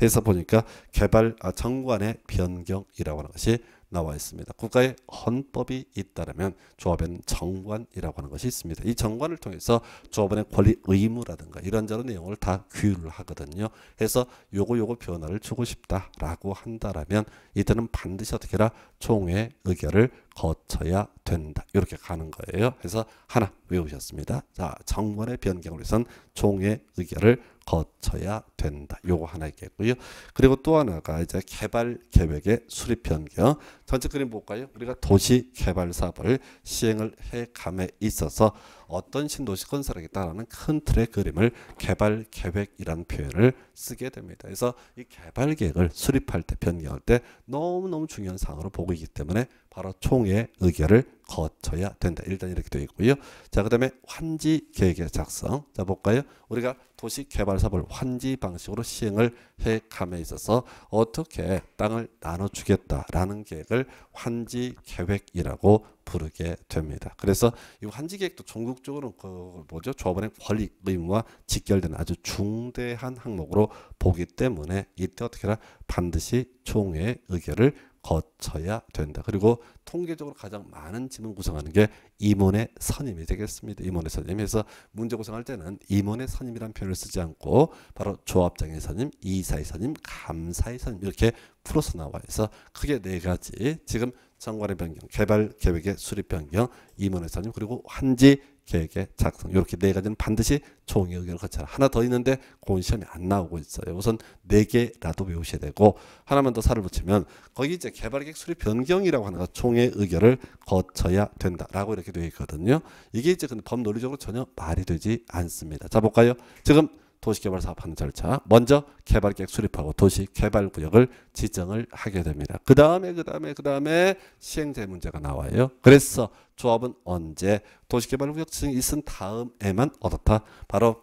해서 보니까 개발 아, 정관의 변경이라고 하는 것이 나와 있습니다. 국가의 헌법이 있다라면 조합에는 정관이라고 하는 것이 있습니다. 이 정관을 통해서 조합원의 권리 의무라든가 이런저런 내용을 다 규율을 하거든요. 해서 요거 요거 변화를 주고 싶다라고 한다라면 이때는 반드시 어떻게 라 총회 의결을 거쳐야 된다. 이렇게 가는 거예요. 그래서 하나 외우셨습니다. 자, 정관의 변경을 위해선 총회 의결을 거쳐야 된다. 요거 하나 있겠고요. 그리고 또 하나가 이제 개발 계획의 수립 변경. 전체 그림 볼까요? 우리가 도시 개발 사업을 시행을 해 감에 있어서 어떤 신도시 건설하겠다라는 큰 틀의 그림을 개발 계획이라는 표현을 쓰게 됩니다. 그래서 이 개발 계획을 수립할 때 변경할 때 너무너무 중요한 사항으로 보고 있기 때문에 바로 총회 의결을 거쳐야 된다. 일단 이렇게 되어 있고요. 자, 그 다음에 환지 계획의 작성. 자, 볼까요? 우리가 도시개발사업을 환지 방식으로 시행을 계획함에 있어서 어떻게 땅을 나눠주겠다라는 계획을 환지 계획이라고 부르게 됩니다. 그래서 이 환지 계획도 전국적으로 그 뭐죠? 조합원의 권리 의무와 직결된 아주 중대한 항목으로 보기 때문에 이때 어떻게나 반드시 총회의 의결을 거쳐야 된다. 그리고 통계적으로 가장 많은 지문 구성하는 게 임원의 선임이 되겠습니다. 임원의 선임에서 문제 구성할 때는 임원의 선임이란 표현을 쓰지 않고 바로 조합장의 선임, 이사의 선임, 감사의 선임 이렇게 풀어서 나와 있어. 크게 네 가지 지금 정관의 변경, 개발 계획의 수립 변경, 임원의 선임 그리고 환지 계획의 작성 이렇게 네 가지는 반드시 총회 의견을 거쳐라. 하나 더 있는데 고은 시험이 안 나오고 있어요. 우선 네 개라도 외우셔야 되고 하나만 더 살을 붙이면 거기 이제 개발계획 수립 변경이라고 하는 거 총회 의결을 거쳐야 된다라고 이렇게 되어 있거든요. 이게 이제 근데 법논리적으로 전혀 말이 되지 않습니다. 자 볼까요? 지금 도시개발 사업하는 절차. 먼저 개발계획 수립하고 도시개발구역을 지정을 하게 됩니다. 그 다음에 그 다음에 그 다음에 시행제 문제가 나와요. 그래서 조합은 언제 도시개발구역 지정이 있은 다음에만 얻었다. 바로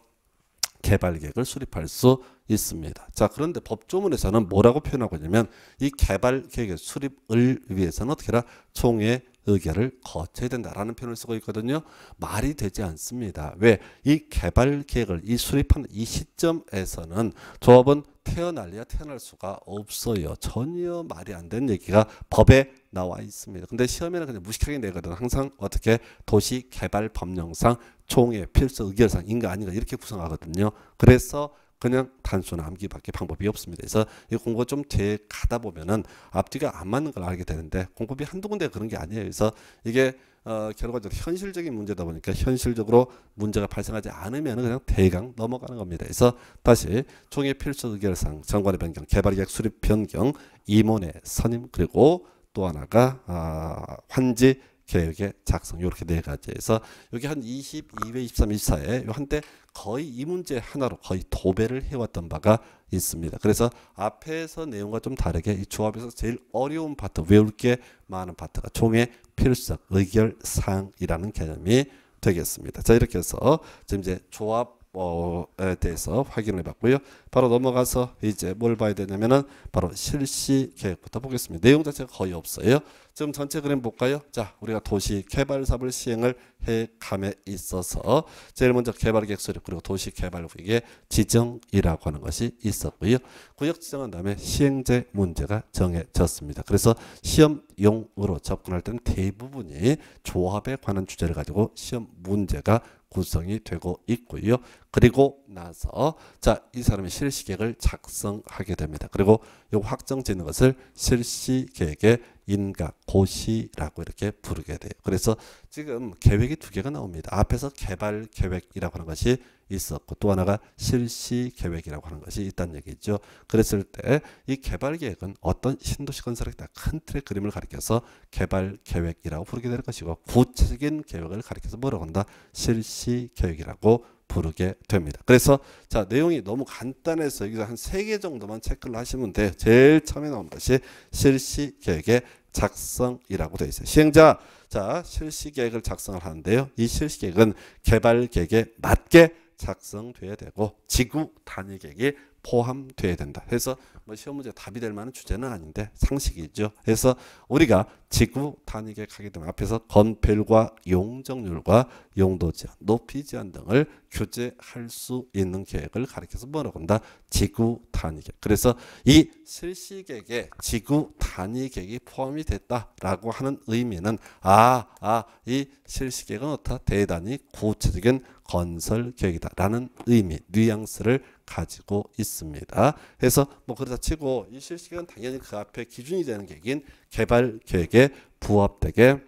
개발계획을 수립할 수 있습니다. 자 그런데 법조문에서는 뭐라고 표현하고 있냐면 이 개발 계획의 수립을 위해서는 어떻게 라 총회 의결을 거쳐야 된다라는 표현을 쓰고 있거든요. 말이 되지 않습니다. 왜? 이 개발 계획을 이 수립하는 이 시점에서는 조합은 태어날래야 태어날 수가 없어요. 전혀 말이 안 되는 얘기가 법에 나와 있습니다. 근데 시험에는 그냥 무식하게 내거든. 항상 어떻게 도시 개발 법령상 총회 필수 의결상 인가 아닌가 이렇게 구성하거든요. 그래서 그냥 단순 암기밖에 방법이 없습니다. 그래서 이 공부 좀제 가다 보면은 앞뒤가 안 맞는 걸 알게 되는데 공부이 한두 군데 그런 게 아니에요. 그래서 이게 어, 결과적으로 현실적인 문제다 보니까 현실적으로 문제가 발생하지 않으면 그냥 대강 넘어가는 겁니다. 그래서 다시 총의 필수 의결상, 정관의 변경, 개발계획 수립 변경, 임원의 선임 그리고 또 하나가 아, 환지 계획의 작성 이렇게 네 가지에서 여기 한 22회, 23, 24회 한때 거의 이 문제 하나로 거의 도배를 해왔던 바가 있습니다. 그래서 앞에서 내용과 좀 다르게 이 조합에서 제일 어려운 파트 외울 게 많은 파트가 총의 필수적 의결 사항이라는 개념이 되겠습니다. 자 이렇게 해서 지금 이제 조합 방에 대해서 확인을 해봤고요 바로 넘어가서 이제 뭘 봐야 되냐면은 바로 실시 계획부터 보겠습니다. 내용 자체가 거의 없어요. 지금 전체 그림 볼까요? 자, 우리가 도시 개발 사업을 시행을 해 감에 있어서 제일 먼저 개발 계획 수립 그리고 도시 개발 구역의 지정이라고 하는 것이 있었고요. 구역 지정한 다음에 시행제 문제가 정해졌습니다. 그래서 시험용으로 접근할 때는 대부분이 조합에 관한 주제를 가지고 시험 문제가 구성이 되고 있고요. 그리고 나서 자이 사람이 실시계획을 작성하게 됩니다. 그리고 이 확정짓는 것을 실시계획에 인가 고시라고 이렇게 부르게 돼요. 그래서 지금 계획이 두 개가 나옵니다. 앞에서 개발 계획이라고 하는 것이 있었고 또 하나가 실시 계획이라고 하는 것이 있다는 얘기죠. 그랬을 때 이 개발 계획은 어떤 신도시 건설의 에큰 틀의 그림을 가리켜서 개발 계획이라고 부르게 되는 것이고 구체적인 계획을 가리켜서 뭐라고 한다? 실시 계획이라고 부르게 됩니다. 그래서 자 내용이 너무 간단해서 여기서 한 세 개 정도만 체크를 하시면 돼요. 제일 처음에 나온 것이 실시 계획의 작성이라고 되어 있어요. 시행자 자 실시 계획을 작성을 하는데요. 이 실시 계획은 개발 계획에 맞게 작성돼야 되고 지구 단위 계획이 포함돼야 된다. 해서 뭐 시험 문제 답이 될 만한 주제는 아닌데 상식이죠. 그래서 우리가 지구 단위계 가게 되면 앞에서 건별과 용적률과 용도 지연, 높이 지연 등을 규제할 수 있는 계획을 가리켜서 뭐라고 한다? 지구 단위계. 그래서 이 실시계획에 지구 단위계획이 포함이 됐다라고 하는 의미는 아, 아, 이 실시계획은 어떻다? 대단히 구체적인 건설 계획이다라는 의미, 뉘앙스를 가지고 있습니다. 그래서 뭐 그러다 치고 이실시계 당연히 그 앞에 기준이 되는 계획인 개발 계획에 부합되게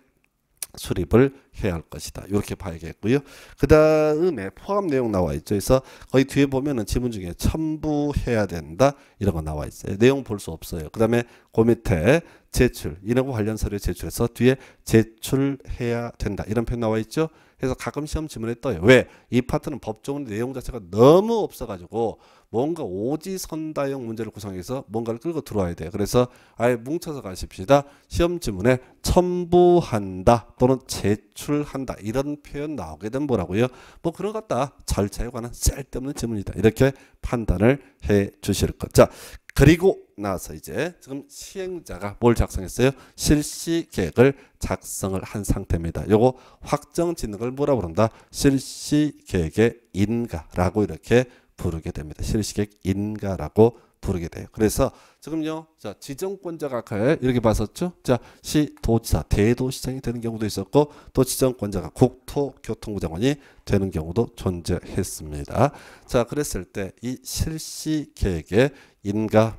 수립을 해야 할 것이다. 이렇게 봐야겠고요. 그 다음에 포함 내용 나와 있죠. 그래서 거의 뒤에 보면은 지문 중에 첨부해야 된다. 이런 거 나와 있어요. 내용 볼 수 없어요. 그 다음에 그 밑에 제출 이런 관련 서류 제출해서 뒤에 제출해야 된다 이런 표현 나와 있죠. 그래서 가끔 시험 지문에 떠요. 왜? 이 파트는 법조문 내용 자체가 너무 없어가지고 뭔가 오지선다형 문제를 구성해서 뭔가를 끌고 들어와야 돼요. 그래서 아예 뭉쳐서 가십시다. 시험 지문에 첨부한다 또는 제출한다 이런 표현 나오게 된 뭐라고요? 뭐 그런 것 같다. 절차에 관한 쓸데없는 질문이다 이렇게 판단을 해 주실 것. 자 그리고 나서 이제 지금 시행자가 뭘 작성했어요? 실시 계획을 작성을 한 상태입니다. 요거 확정 짓는 걸 뭐라 부른다? 실시 계획의 인가라고 이렇게 부르게 됩니다. 실시 계획 인가라고 부르게 돼요. 그래서 지금요, 자 지정권자가 아 이렇게 봤었죠. 자 시도지사 대도시장이 되는 경우도 있었고 또 지정권자가 국토교통부 장관이 되는 경우도 존재했습니다. 자 그랬을 때 이 실시 계획의 인가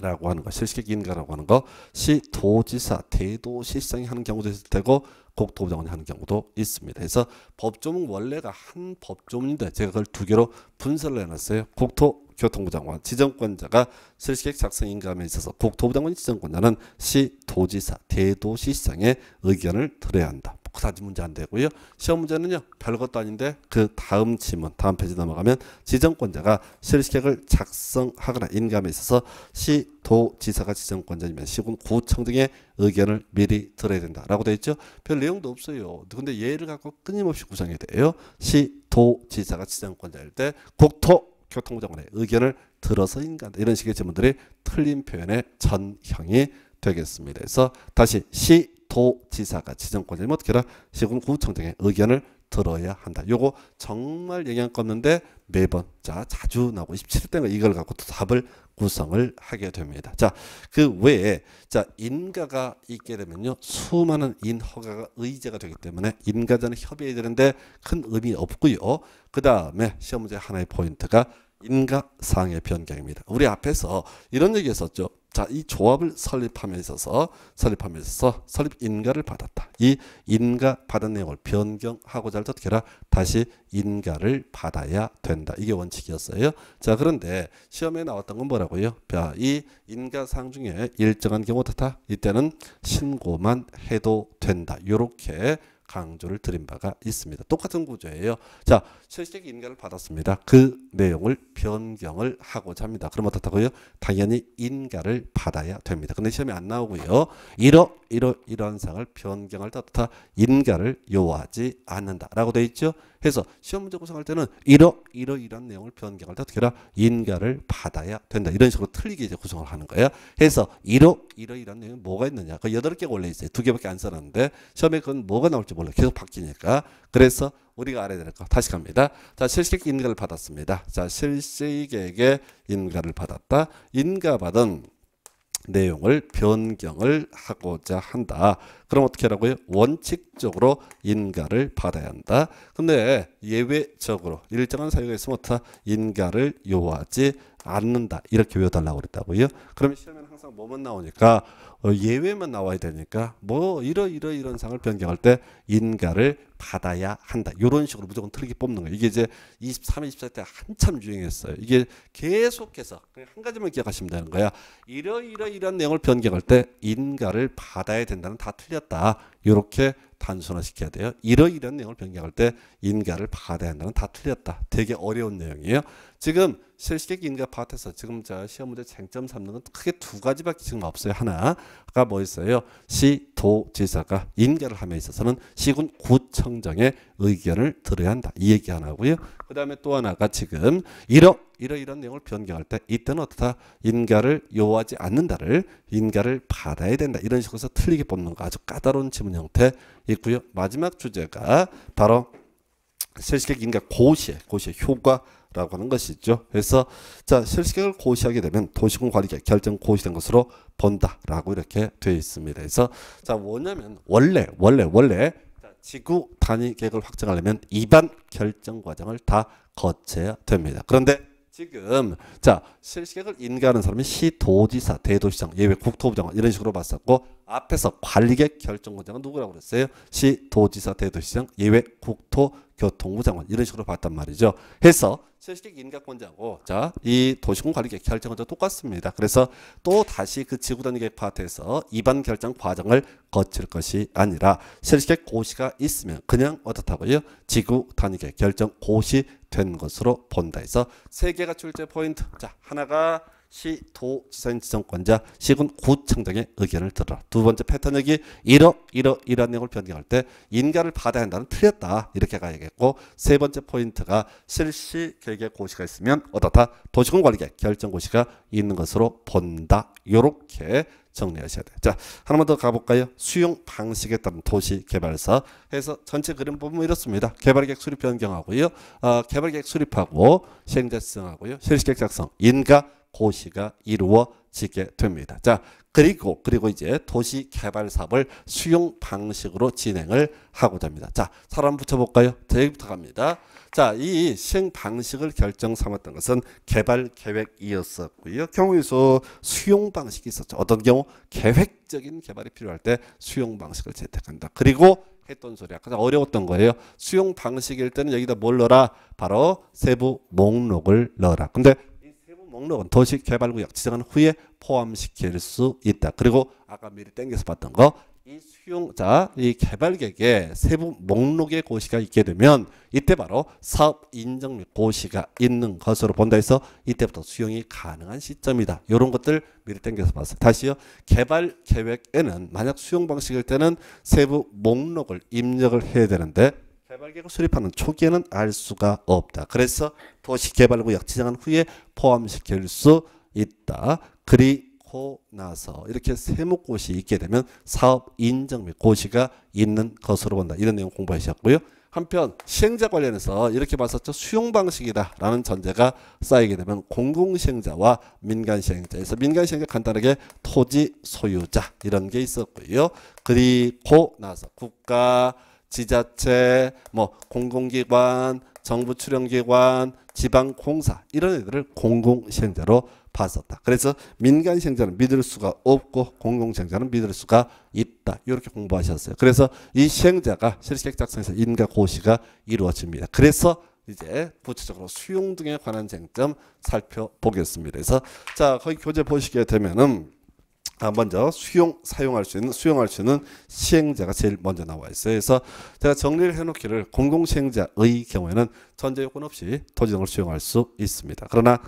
라고 하는 것, 실격인가라고 하는 것이 도지사, 대도시장이 하는 경우도 있을 테고 국토부장관이 하는 경우도 있습니다. 그래서 법조문 원래가 한 법조문인데 제가 그걸 두 개로 분설을 해놨어요. 국토교통부 장관, 지정권자가 실시객 작성 인감에 있어서 국토부 장관 지정권자는 시 도지사, 대도시장의 의견을 들어야 한다. 똑같지 문제 안 되고요. 시험 문제는요. 별것도 아닌데 그 다음 지문 다음 페이지 넘어가면 지정권자가 실시계획을 작성하거나 인감에 있어서 시, 도, 지사가 지정권자이면 시군, 구청 등의 의견을 미리 들어야 된다라고 되어 있죠. 별 내용도 없어요. 근데 예를 갖고 끊임없이 구성이 돼요. 시, 도, 지사가 지정권자일 때 국토 교통부장관의 의견을 들어서 인간 이런 식의 질문들이 틀린 표현의 전형이 되겠습니다. 그래서 다시 시, 도지사가 지정권자이면 어떻게 해라? 시군구청 등의 의견을 들어야 한다. 요거 정말 영향없는데 매번 자 자주 나오고 17대가 이걸 갖고 또 답을 구성을 하게 됩니다. 자그 외에 자 인가가 있게 되면요 수많은 인허가가 의제가 되기 때문에 인가자는 협의해야 되는데 큰 의미 없고요. 그 다음에 시험 문제 하나의 포인트가 인가 상의 변경입니다. 우리 앞에서 이런 얘기 했었죠. 자, 이 조합을 설립함에 있어서 설립함에 있어서 설립 인가를 받았다. 이 인가 받은 내용을 변경하고자 할 어떻게 해라? 다시 인가를 받아야 된다. 이게 원칙이었어요. 자, 그런데 시험에 나왔던 건 뭐라고요? 자, 이 인가상 중에 일정한 경우 탓다 이때는 신고만 해도 된다. 요렇게 강조를 드린 바가 있습니다. 똑같은 구조예요. 자, 철칙 인가를 받았습니다. 그 내용을 변경을 하고자 합니다. 그럼 어떻다고요? 당연히 인가를 받아야 됩니다. 근데 시험에 안 나오고요. 이러 이러 이러한 을 변경을 따뜻한 인가를 요하지 않는다라고 돼 있죠. 해서 시험 문제 구성할 때는 이러 이러 이런 내용을 변경할 때 어떻게 해라 인가를 받아야 된다. 이런 식으로 틀리게 이제 구성을 하는 거예요. 해서 이러 이러 이런 내용이 뭐가 있느냐? 그 여덟 개가 원래 있어요. 두 개밖에 안 써놨는데 시험에 그건 뭐가 나올지 몰라. 계속 바뀌니까. 그래서 우리가 알아야 될 거 다시 갑니다. 자, 실식 인가를 받았습니다. 자, 실식에게 인가를 받았다. 인가받은 내용을 변경을 하고자 한다. 그럼 어떻게 하라고요? 원칙적으로 인가를 받아야 한다. 근데 예외적으로 일정한 사유가 있으면 다 인가를 요하지 않는다. 이렇게 외워달라고 그랬다고요. 그럼 시험에는 항상 뭐만 나오니까 어, 예외만 나와야 되니까 뭐 이러 이러 이런 상을 변경할 때 인가를 받아야 한다. 이런 식으로 무조건 틀리게 뽑는 거예요. 이게 이제 23, 24때 한참 유행했어요. 이게 계속해서 그냥 한 가지만 기억하시면 되는 거야. 이러 이러 이런 내용을 변경할 때 인가를 받아야 된다는 다 틀렸다. 이렇게 단순화시켜야 돼요. 이러 이런 내용을 변경할 때 인가를 받아야 한다는 다 틀렸다. 되게 어려운 내용이에요. 지금 실시객 인가 파트에서 지금 제가 시험 문제 쟁점 삼는 건 크게 두 가지밖에 지금 없어요. 하나 아까 뭐였어요? 시도지사가 인계를 함에 있어서는 시군 구청장의 의견을 들어야 한다. 이 얘기 하나고요. 그 다음에 또 하나가 지금 이러 이러 이런 내용을 변경할 때 이때는 어떻다 인가를 요하지 않는다를 인가를 받아야 된다 이런 식으로 해서 틀리게 뽑는 거 아주 까다로운 지문 형태 있고요. 마지막 주제가 바로 실시객 인가 고시의 고시의 효과 라고 하는 것이죠. 그래서 자실시계획을 고시하게 되면 도시군 관리계획 결정 고시된 것으로 본다라고 이렇게 되어 있습니다. 그래서 자 뭐냐면 원래 원래 원래 지구 단위 계획을 확정하려면 이반 결정 과정을 다 거쳐야 됩니다. 그런데 지금 자 실시계획을 인가하는 사람이 시도지사, 대도시장, 예외 국토부 장관 이런 식으로 봤었고 앞에서 관리계 결정 과정은 누구라고 그랬어요? 시도지사, 대도시장, 예외 국토 교통부 장관 이런 식으로 봤단 말이죠. 해서 세식 인계권자고 자이 도시공 관리 계획 결정은 똑같습니다. 그래서 또 다시 그지구단 계획 파트에서 이반 결정 과정을 거칠 것이 아니라 세식 고시가 있으면 그냥 어떻다고요? 지구 단 계획 결정 고시 된 것으로 본다 해서 세 개가 출제 포인트. 자 하나가 시도 지사인 지정권자 시군 구청장의 의견을 들어라. 두 번째 패턴 여기 이러 이러 이러한 내용을 변경할 때 인가를 받아야 한다는 틀렸다 이렇게 가야겠고 세 번째 포인트가 실시 계획 고시가 있으면 어떻다 도시군 관리계 결정 고시가 있는 것으로 본다 이렇게 정리하셔야 돼. 자 하나만 더 가볼까요? 수용 방식에 따른 도시 개발사 해서 전체 그림 보면 이렇습니다. 개발계획 수립 변경하고요, 어, 아, 개발계획 수립하고 시행자 수정하고요, 실시계획 작성, 인가 고시가 이루어지게 됩니다. 자, 그리고 그리고 이제 도시 개발 사업을 수용 방식으로 진행을 하고자 합니다. 자, 사람 붙여 볼까요? 대기부터 갑니다. 자, 이 시행 방식을 결정 삼았던 것은 개발 계획이었었고요. 경우에서 수용 방식이 있었죠. 어떤 경우 계획적인 개발이 필요할 때 수용 방식을 채택한다 그리고 했던 소리 가장 어려웠던 거예요. 수용 방식일 때는 여기다 뭘 넣어라? 바로 세부 목록을 넣어라. 근데 목록은 도시개발구역 지정한 후에 포함시킬 수 있다. 그리고 아까 미리 땡겨서 봤던 거이 수용자 이 개발객의 세부 목록의 고시가 있게 되면 이때 바로 사업 인정 및 고시가 있는 것으로 본다 해서 이때부터 수용이 가능한 시점이다. 이런 것들 미리 땡겨서 봤어요. 다시요. 개발 계획에는 만약 수용 방식일 때는 세부 목록을 입력을 해야 되는데 가격을 수립하는 초기에는 알 수가 없다. 그래서 도시개발구역 지정한 후에 포함시킬 수 있다. 그리고 나서 이렇게 세무고시 있게 되면 사업 인정 및 고시가 있는 것으로 본다. 이런 내용 공부하셨고요. 한편 시행자 관련해서 이렇게 봤었죠. 수용 방식이다라는 전제가 쌓이게 되면 공공시행자와 민간시행자에서 민간시행자 간단하게 토지 소유자 이런 게 있었고요. 그리고 나서 국가 지자체, 뭐 공공기관, 정부 출연기관, 지방공사 이런 애들을 공공시행자로 봤었다. 그래서 민간시행자는 믿을 수가 없고 공공시행자는 믿을 수가 있다. 이렇게 공부하셨어요. 그래서 이 시행자가 실시객 작성에서 인가고시가 이루어집니다. 그래서 이제 구체적으로 수용 등에 관한 쟁점 살펴보겠습니다. 그래서 자 거기 교재 보시게 되면은 아, 먼저 수용 사용할 수 있는 수용할 수 있는 시행자가 제일 먼저 나와 있어요. 그래서 제가 정리를 해놓기를 공동시행자의 경우에는 전제 요건 없이 토지 등을 수용할 수 있습니다. 그러나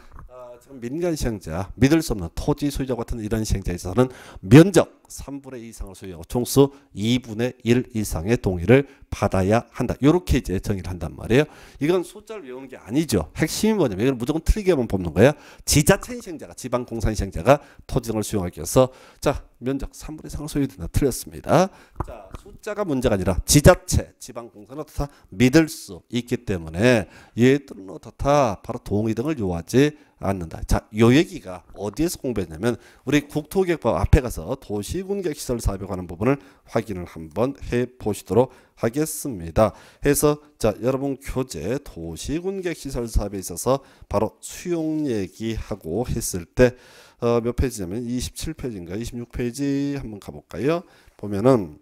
민간 시행자, 믿을 수 없는 토지 소유자 같은 이런 시행자에서는 면적 3분의 2 이상을 소유하고 총수 2분의 1 이상의 동의를 받아야 한다. 이렇게 이제 정의를 한단 말이에요. 이건 숫자를 외우게 아니죠. 핵심이 뭐냐면 이건 무조건 틀리게만 뽑는 거야. 지자체 시행자가 지방공사 시행자가 토지등을 수용하기 위해서 자 면적 3분의 3을 소유된다. 틀렸습니다. 자 숫자가 문제가 아니라 지자체 지방공사는 어떻다 믿을 수 있기 때문에 얘들은 어떻다 바로 동의 등을 요하지 않는다. 자, 요 얘기가 어디에서 공부했냐면 우리 국토계획법 앞에 가서 도시군계시설 사업에 관한 부분을 확인을 한번 해 보시도록 하겠습니다. 해서 자, 여러분 교재 도시군계시설 사업에 있어서 바로 수용 얘기하고 했을 때몇 어, 페이지냐면 27페이지인가 26페이지 한번 가볼까요? 보면은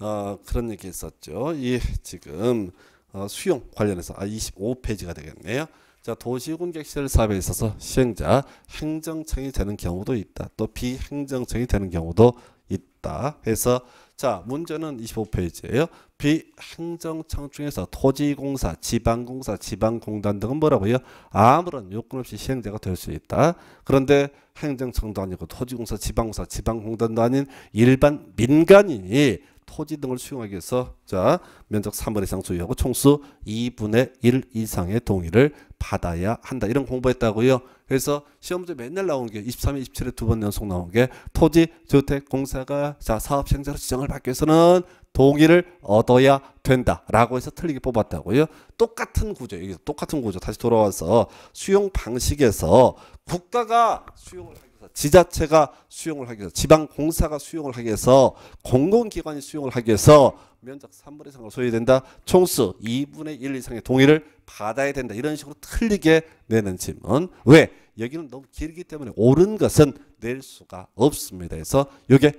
어, 그런 얘기 했었죠. 이 지금 어, 수용 관련해서 아 25페이지가 되겠네요. 자, 도시군객시설 사업에 있어서 시행자 행정청이 되는 경우도 있다. 또 비행정청이 되는 경우도 있다. 해서 자 문제는 2 5페이지에요 비행정청 중에서 토지공사, 지방공사, 지방공단 등은 뭐라고요? 아무런 요건 없이 시행자가 될 수 있다. 그런데 행정청도 아니고 토지공사, 지방공사, 지방공단도 아닌 일반 민간인이 토지 등을 수용하기 위해서 자 면적 3분 이상 소유하고 총수 2분의 1 이상의 동의를 받아야 한다. 이런 공부했다고요. 그래서 시험제 맨날 나오는게 23일, 27일 두 번 연속 나오는게 토지 주택공사가 자 사업시행자로 지정을 받기 위해서는 동의를 얻어야 된다라고 해서 틀리게 뽑았다고요. 똑같은 구조, 여기 똑같은 구조 다시 돌아와서 수용 방식에서 국가가 수용을 지자체가 수용을 하기 위해서 지방공사가 수용을 하기 위해서 공공기관이 수용을 하기 위해서 면적 3분의 3으로 소요된다. 총수 2분의 1 이상의 동의를 받아야 된다. 이런 식으로 틀리게 내는 질문. 왜? 여기는 너무 길기 때문에 옳은 것은 낼 수가 없습니다. 그래서 이게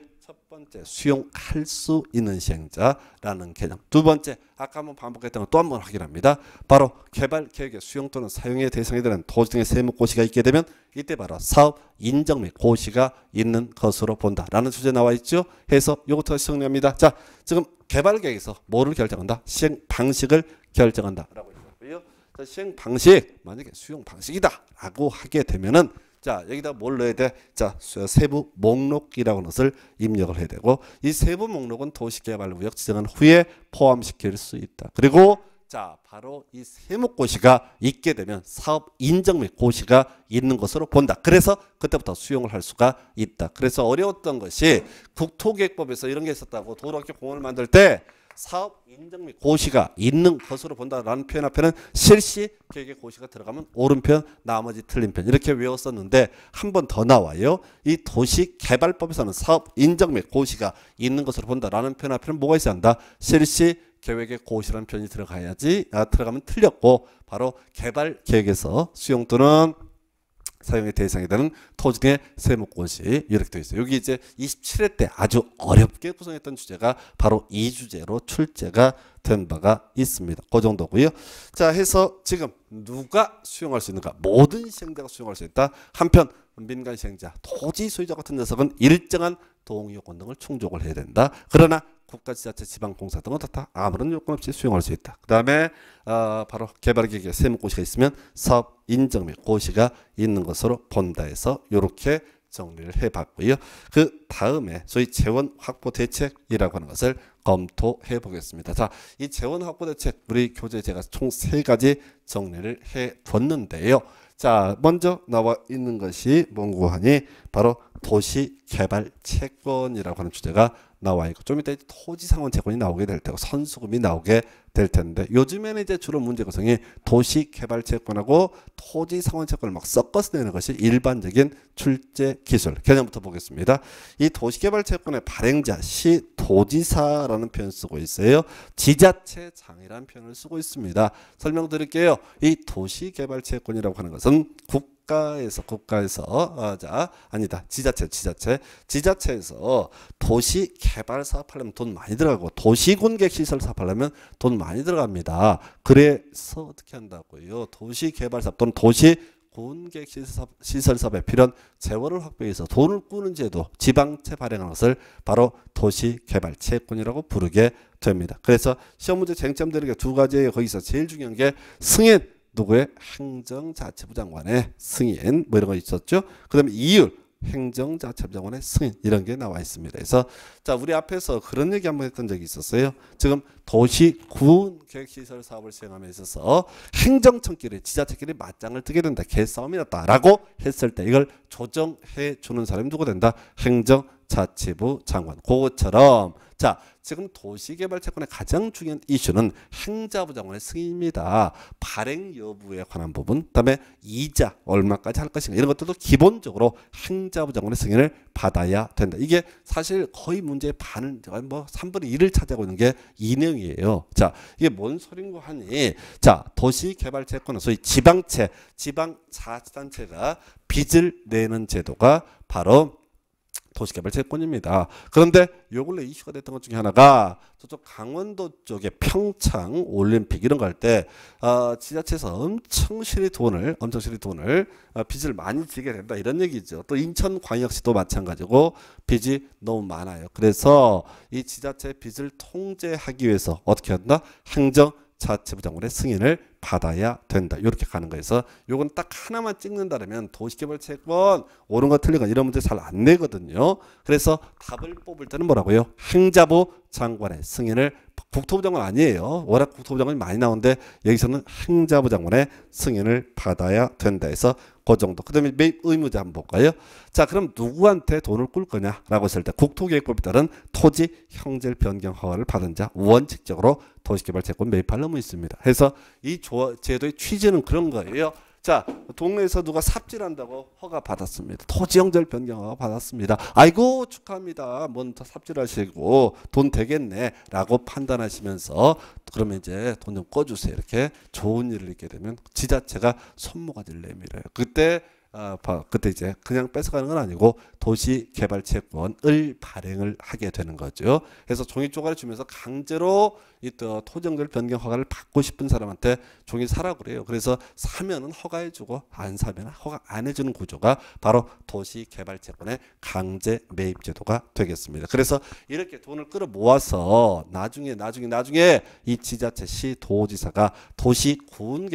번째 수용할 수 있는 시행자라는 개념. 두 번째 아까 한번 반복했던 또한번 확인합니다. 바로 개발 계획의 수용 또는 사용의 대상이 되는 도지 등의 세무 고시가 있게 되면 이때 바로 사업 인정 및 고시가 있는 것으로 본다라는 주제 나와 있죠. 해서 이것부터 정리합니다. 자, 지금 개발 계획에서 뭐를 결정한다? 시행 방식을 결정한다라고 했고요. 시행 방식 만약에 수용 방식이다라고 하게 되면은 자 여기다 뭘 넣어야 돼? 자 세부 목록이라는 것을 입력을 해야 되고 이 세부 목록은 도시개발구역 지정한 후에 포함시킬 수 있다. 그리고 자 바로 이 세무고시가 있게 되면 사업 인정 및 고시가 있는 것으로 본다. 그래서 그때부터 수용을 할 수가 있다. 그래서 어려웠던 것이 국토계획법에서 이런 게 있었다고 도로학교 공원을 만들 때 사업 인정 및 고시가 있는 것으로 본다라는 표현 앞에는 실시 계획의 고시가 들어가면 오른편 나머지 틀린편 이렇게 외웠었는데 한 번 더 나와요. 이 도시개발법에서는 사업 인정 및 고시가 있는 것으로 본다라는 표현 앞에는 뭐가 있어야 한다. 실시 계획의 고시라는 표현이 들어가야지 아, 들어가면 틀렸고 바로 개발 계획에서 수용 또는 사용의 대상이 되는 토지의 세무권시 이렇게 되어 있어요. 여기 이제 27회 때 아주 어렵게 구성했던 주제가 바로 이 주제로 출제가 된 바가 있습니다. 그 정도고요. 자 해서 지금 누가 수용할 수 있는가 모든 시행자가 수용할 수 있다. 한편 민간 시행자 토지 소유자 같은 녀석은 일정한 동의권 등을 충족을 해야 된다. 그러나 국가지자체 지방공사 등은 다 아무런 요건 없이 수용할 수 있다. 그 다음에 어, 바로 개발계획에 세무고시가 있으면 사업 인정 및 고시가 있는 것으로 본다 해서 이렇게 정리를 해봤고요. 그 다음에 소위 재원 확보 대책이라고 하는 것을 검토해 보겠습니다. 자, 이 재원 확보 대책 우리 교재 제가 총 세 가지 정리를 해 뒀는데요. 자, 먼저 나와 있는 것이 뭔고 하니 바로 도시 개발 채권이라고 하는 주제가 나와 있고 좀 이따 토지상환채권이 나오게 될 테고 선수금이 나오게 될 텐데 요즘에는 이제 주로 문제 구성이 도시개발 채권하고 토지상환 채권을 막 섞어서 내는 것이 일반적인 출제 기술 개념부터 보겠습니다. 이 도시개발 채권의 발행자 시 도지사라는 표현 을 쓰고 있어요. 지자체장이라는 표현을 쓰고 있습니다. 설명드릴게요. 이 도시개발 채권이라고 하는 것은 국 국가에서 국가에서 어, 자 아니다 지자체 지자체 지자체에서 도시 개발 사업하려면 돈 많이 들어가고 도시 군객 시설 사업하려면 돈 많이 들어갑니다. 그래서 어떻게 한다고요? 도시 개발 사업 또는 도시 군객 시설, 사업에 필요한 재원을 확보해서 돈을 꾸는 제도 지방채 발행하는 것을 바로 도시 개발 채권이라고 부르게 됩니다. 그래서 시험 문제 쟁점 되는 게두 가지예요. 거기서 제일 중요한 게 승인 누구의 행정자치부 장관의 승인 뭐 이런 거 있었죠. 그다음에 이율 행정자치부 장관의 승인 이런 게 나와 있습니다. 그래서 자 우리 앞에서 그런 얘기 한번 했던 적이 있었어요. 지금 도시 군 계획시설 사업을 수행함에 있어서 행정청끼리 지자체끼리 맞짱을 뜨게 된다. 개싸움이 났다라고 했을 때 이걸 조정해 주는 사람이 누구 된다? 행정 자치부 장관. 그것처럼 자 지금 도시개발채권의 가장 중요한 이슈는 행자부 장관의 승인입니다. 발행 여부에 관한 부분, 그다음에 이자 얼마까지 할 것인가 이런 것들도 기본적으로 행자부 장관의 승인을 받아야 된다. 이게 사실 거의 문제의 반을 뭐 3분의 1을 차지하고 있는 게이 내용이에요. 자 이게 뭔 소린고 하니 자 도시개발채권은 소위 지방채, 지방자치단체가 빚을 내는 제도가 바로 도시개발채권입니다. 그런데 요 근래 이슈가 됐던 것 중에 하나가 저쪽 강원도 쪽에 평창 올림픽 이런 거 할때 어, 지자체에서 엄청 실리 돈을 엄청 실리 돈을 어, 빚을 많이 지게 된다 이런 얘기죠. 또 인천광역시도 마찬가지고 빚이 너무 많아요. 그래서 이 지자체 빚을 통제하기 위해서 어떻게 한다? 행정 자치부장관의 승인을 받아야 된다. 이렇게 가는 거에서 요건 딱 하나만 찍는다면 도시개발책권 옳은 거 틀린 거 이런 문제 잘 안 내거든요. 그래서 답을 뽑을 때는 뭐라고요? 행자부 장관의 승인을 국토부 장관 아니에요. 워낙 국토부 장관이 많이 나오는데 여기서는 행자부 장관의 승인을 받아야 된다 해서 그 정도. 그 다음에 매입 의무자 한번 볼까요? 자, 그럼 누구한테 돈을 꿀 거냐라고 했을 때 국토계획법에 따른 토지 형질 변경 허가를 받은 자 원칙적으로 도시개발채권 매입할 의무 있습니다. 해서 이 조, 제도의 취지는 그런 거예요. 자, 동네에서 누가 삽질한다고 허가 받았습니다. 토지형절 변경 허가 받았습니다. 아이고 축하합니다. 먼저 삽질하시고 돈 되겠네라고 판단하시면서 그러면 이제 돈 좀 꺼주세요. 이렇게 좋은 일을 있게 되면 그 지자체가 손모가지를 내밀어요. 그때 아, 그때 이제 그냥 뺏어가는 건 아니고 도시 개발 채권을 발행을 하게 되는 거죠. 그래서 종이 쪼가리 주면서 강제로 이 토정절 변경 허가를 받고 싶은 사람한테 종이 사라고 그래요. 그래서 사면은 허가해주고 안 사면 허가 안 해주는 구조가 바로 도시 개발 채권의 강제 매입 제도가 되겠습니다. 그래서 이렇게 돈을 끌어 모아서 나중에 나중에 나중에 이 지자체 시 도지사가 도시 구운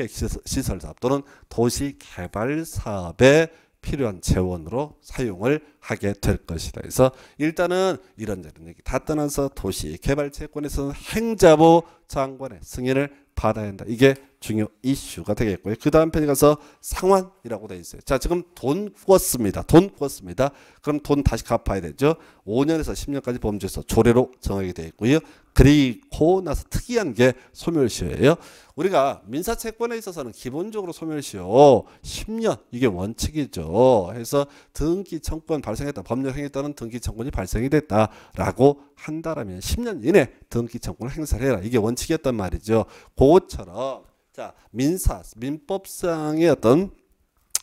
시설 사업 또는 도시 개발 사업에 때 필요한 재원으로 사용을 하게 될 것이다. 그래서 일단은 이런저런 얘기 다 떠나서 도시 개발 채권에서는 행자부 장관의 승인을 받아야 한다. 이게 중요 이슈가 되겠고요. 그 다음 편에 가서 상환이라고 되어 있어요. 자, 지금 돈 꾸었습니다. 돈 꾸었습니다. 그럼 돈 다시 갚아야 되죠. 5년에서 10년까지 범죄에서 조례로 정하게 되어 있고요. 그리고 나서 특이한 게 소멸시효예요. 우리가 민사채권에 있어서는 기본적으로 소멸시효 10년 이게 원칙이죠. 그래서 등기 청권 발생했다. 법률 행위에 따른 등기 청권이 발생이 됐다라고 한 달이면 10년 이내 등기 청구를 행사를 해라. 이게 원칙이었단 말이죠. 그것처럼 자 민사 민법상의 어떤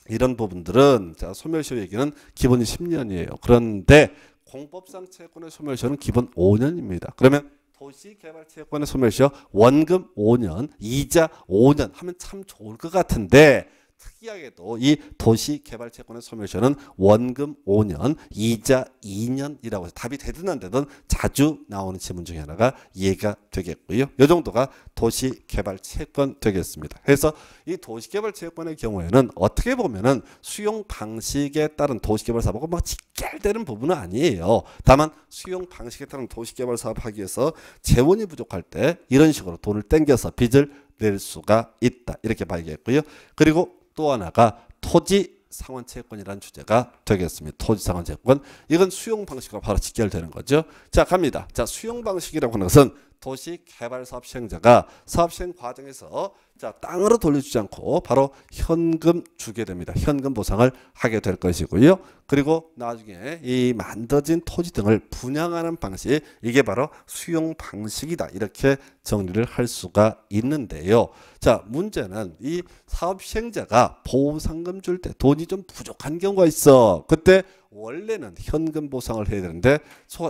이런 부분들은 자 소멸시효 얘기는 기본이 10년이에요. 그런데 공법상 채권의 소멸시효는 기본 5년입니다. 그러면 도시개발채권의 소멸시효 원금 5년, 이자 5년 하면 참 좋을 것 같은데 특이하게도 이 도시개발채권의 소멸시효는 원금 5년, 이자 2년이라고 해서 답이 되든 안 되든 자주 나오는 질문 중에 하나가 이해가 되겠고요. 이 정도가 도시개발채권 되겠습니다. 그래서 이 도시개발채권의 경우에는 어떻게 보면은 수용 방식에 따른 도시개발 사업하고 막 뭐 직결되는 부분은 아니에요. 다만 수용 방식에 따른 도시개발 사업하기 위해서 재원이 부족할 때 이런 식으로 돈을 땡겨서 빚을 낼 수가 있다. 이렇게 봐야겠고요. 그리고 또 하나가 토지 상환 채권이라는 주제가 되겠습니다. 토지 상환 채권. 이건 수용 방식과 바로 직결되는 거죠. 자, 갑니다. 자, 수용 방식이라고 하는 것은 도시 개발 사업 시행자가 사업 시행 과정에서 자, 땅으로 돌려주지 않고 바로 현금 주게 됩니다. 현금 보상을 하게 될 것이고요. 그리고 나중에 이 만들어진 토지 등을 분양하는 방식, 이게 바로 수용 방식이다. 이렇게 정리를 할 수가 있는데요. 자, 문제는 이 사업 시행자가 보상금 줄 때 돈이 좀 부족한 경우가 있어. 그때 원래는 현금 보상을 해야 되는데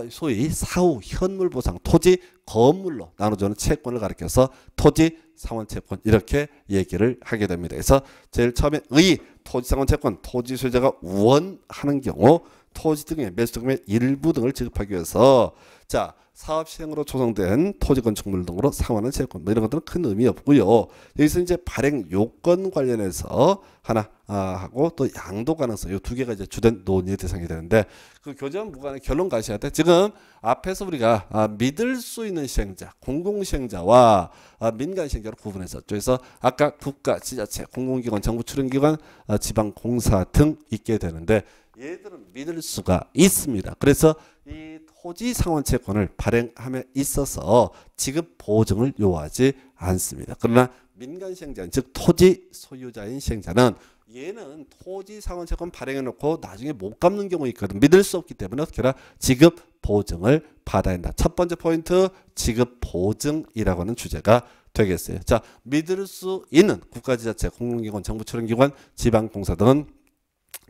소위 사후 현물 보상, 토지 건물로 나눠주는 채권을 가리켜서 토지 상원 채권 이렇게 얘기를 하게 됩니다. 그래서 제일 처음에 의 토지 상원 채권 토지 소유자가 우원하는 경우 토지 등의 매수 금의 일부 등을 지급하기 위해서 자 사업 시행으로 조성된 토지 건축물 등으로 상환을 채권 뭐 이런 것들은 큰 의미 없고요. 여기서 이제 발행 요건 관련해서 하나 아, 하고 또 양도 가능성 이두 개가 이제 주된 논의 대상이 되는데 그 교전 무관의 결론 가셔야 돼. 지금 앞에서 우리가 아, 믿을 수 있는 시행자, 공공 시행자와 아, 민간 시행자로 구분했었죠. 그래서 아까 국가, 지자체, 공공기관, 정부 출연기관, 아, 지방 공사 등 있게 되는데 얘들은 믿을 수가 있습니다. 그래서 이 토지 상환 채권을 발행함에 있어서 지급 보증을 요하지 않습니다. 그러나 민간 시행자, 즉 토지 소유자인 시행자는 얘는 토지 상원 채권 발행해 놓고 나중에 못 갚는 경우 있거든. 믿을 수 없기 때문에 어떻게 해라? 지급 보증을 받아야 한다. 첫 번째 포인트 지급 보증이라고 하는 주제가 되겠어요. 자, 믿을 수 있는 국가지자체, 공공기관, 정부 출연기관, 지방공사 등은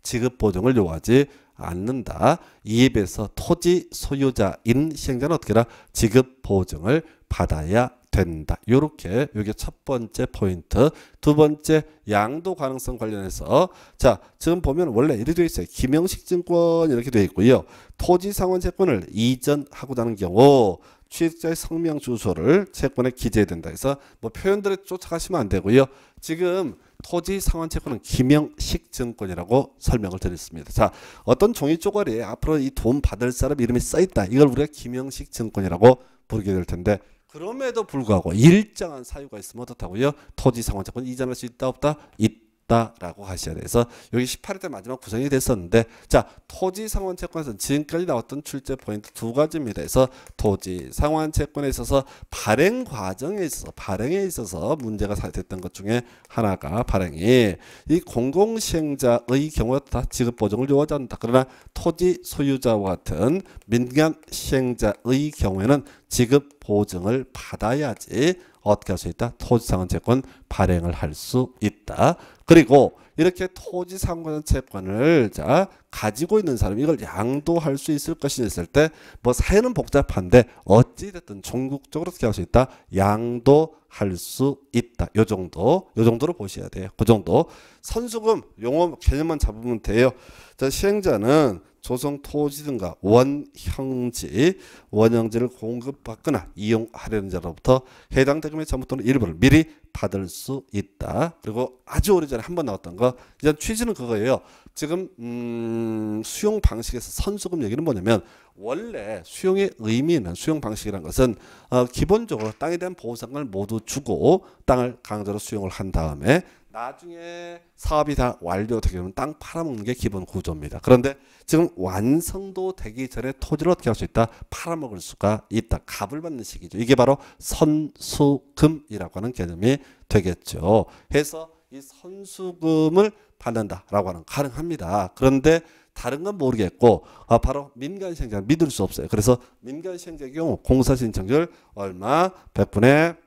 지급 보증을 요하지 않는다. 이입에서 토지 소유자인 시행자는 어떻게 라 지급 보증을 받아야 된다. 요렇게 요게 첫 번째 포인트. 두 번째 양도 가능성 관련해서 자, 지금 보면 원래 이렇게 되어 있어요. 김영식 증권 이렇게 되어 있고요. 토지 상환 채권을 이전하고자 하는 경우 취득자의 성명 주소를 채권에 기재해야 된다 해서 뭐 표현들에 쫓아가시면 안 되고요. 지금 토지 상환 채권은 김영식 증권이라고 설명을 드렸습니다. 자, 어떤 종이 쪼가리에 앞으로 이 돈 받을 사람 이름이 써 있다. 이걸 우리가 김영식 증권이라고 부르게 될 텐데 그럼에도 불구하고 일정한 사유가 있으면 어떻다고요? 토지 상환 채권 이전할 수 있다 없다? 있다. 없다라고 하셔야 돼서 여기 1 8일때 마지막 구성이 됐었는데 자 토지 상환 채권에서 지금까지 나왔던 출제 포인트 두 가지입니다. 그래서 토지 상환 채권에 있어서 발행 과정에 있어서 발행에 있어서 문제가 됐던 것 중에 하나가 발행이 이 공공 시행자의 경우에 다 지급 보증을 요구한다. 그러나 토지 소유자와 같은 민간 시행자의 경우에는 지급 보증을 받아야지 어떻게 할 수 있다? 토지상환 채권 발행을 할 수 있다. 그리고 이렇게 토지상권 채권을 자 가지고 있는 사람이 이걸 양도할 수 있을 것이냐 했을 때 뭐사연는 복잡한데 어찌됐든 종국적으로 어떻게 할 수 있다? 양도할 수 있다. 요 정도 요 정도로 보셔야 돼요. 그 정도 선수금 용어 개념만 잡으면 돼요. 자 시행자는 조성 토지 등과 원형지, 원형지를 공급받거나 이용하려는 자로부터 해당 대금의 전부 또는 일부를 미리 받을 수 있다. 그리고 아주 오래전에 한번 나왔던 거, 이제 취지는 그거예요. 지금 음, 수용 방식에서 선수금 얘기는 뭐냐면 원래 수용의 의미는 수용 방식이란 것은 어, 기본적으로 땅에 대한 보상을 모두 주고 땅을 강제로 수용을 한 다음에 나중에 사업이 다 완료되게 되면 땅 팔아먹는 게 기본 구조입니다. 그런데 지금 완성도 되기 전에 토지를 어떻게 할 수 있다? 팔아먹을 수가 있다. 값을 받는 식이죠. 이게 바로 선수금이라고 하는 개념이 되겠죠. 해서 이 선수금을 받는다라고 하는 가능합니다. 그런데 다른 건 모르겠고 아, 바로 민간 시행작 믿을 수 없어요. 그래서 민간 시행작의 경우 공사 신청률 얼마 100분의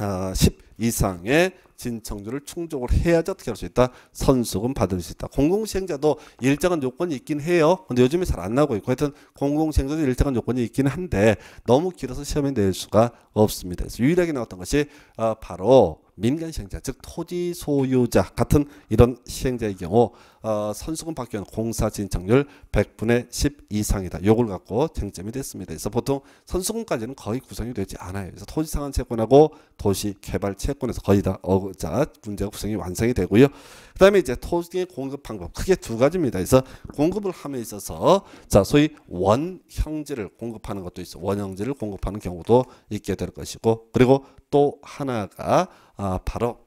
어, 10 이상의 진청주를 충족을 해야지 어떻게 할 수 있다? 선수금 받을 수 있다. 공공시행자도 일정한 요건이 있긴 해요. 근데 요즘에 잘 안 나오고 있고 하여튼 공공시행자도 일정한 요건이 있긴 한데 너무 길어서 시험에 낼 수가 없습니다. 그래서 유일하게 나왔던 것이 어, 바로 민간 시행자 즉 토지 소유자 같은 이런 시행자의 경우 어, 선수금 받기 위한 공사 진척률 100분의 10 이상이다. 요걸 갖고 쟁점이 됐습니다. 그래서 보통 선수금까지는 거의 구성이 되지 않아요. 그래서 토지 상환 채권하고 도시 개발 채권에서 거의 다 어, 자, 문제가 구성이 완성이 되고요. 그다음에 이제 토지의 공급 방법 크게 두 가지입니다. 그래서 공급을 함에 있어서 자 소위 원형제를 공급하는 것도 있어 원형제를 공급하는 경우도 있게 될 것이고 그리고 또 하나가 아, 바로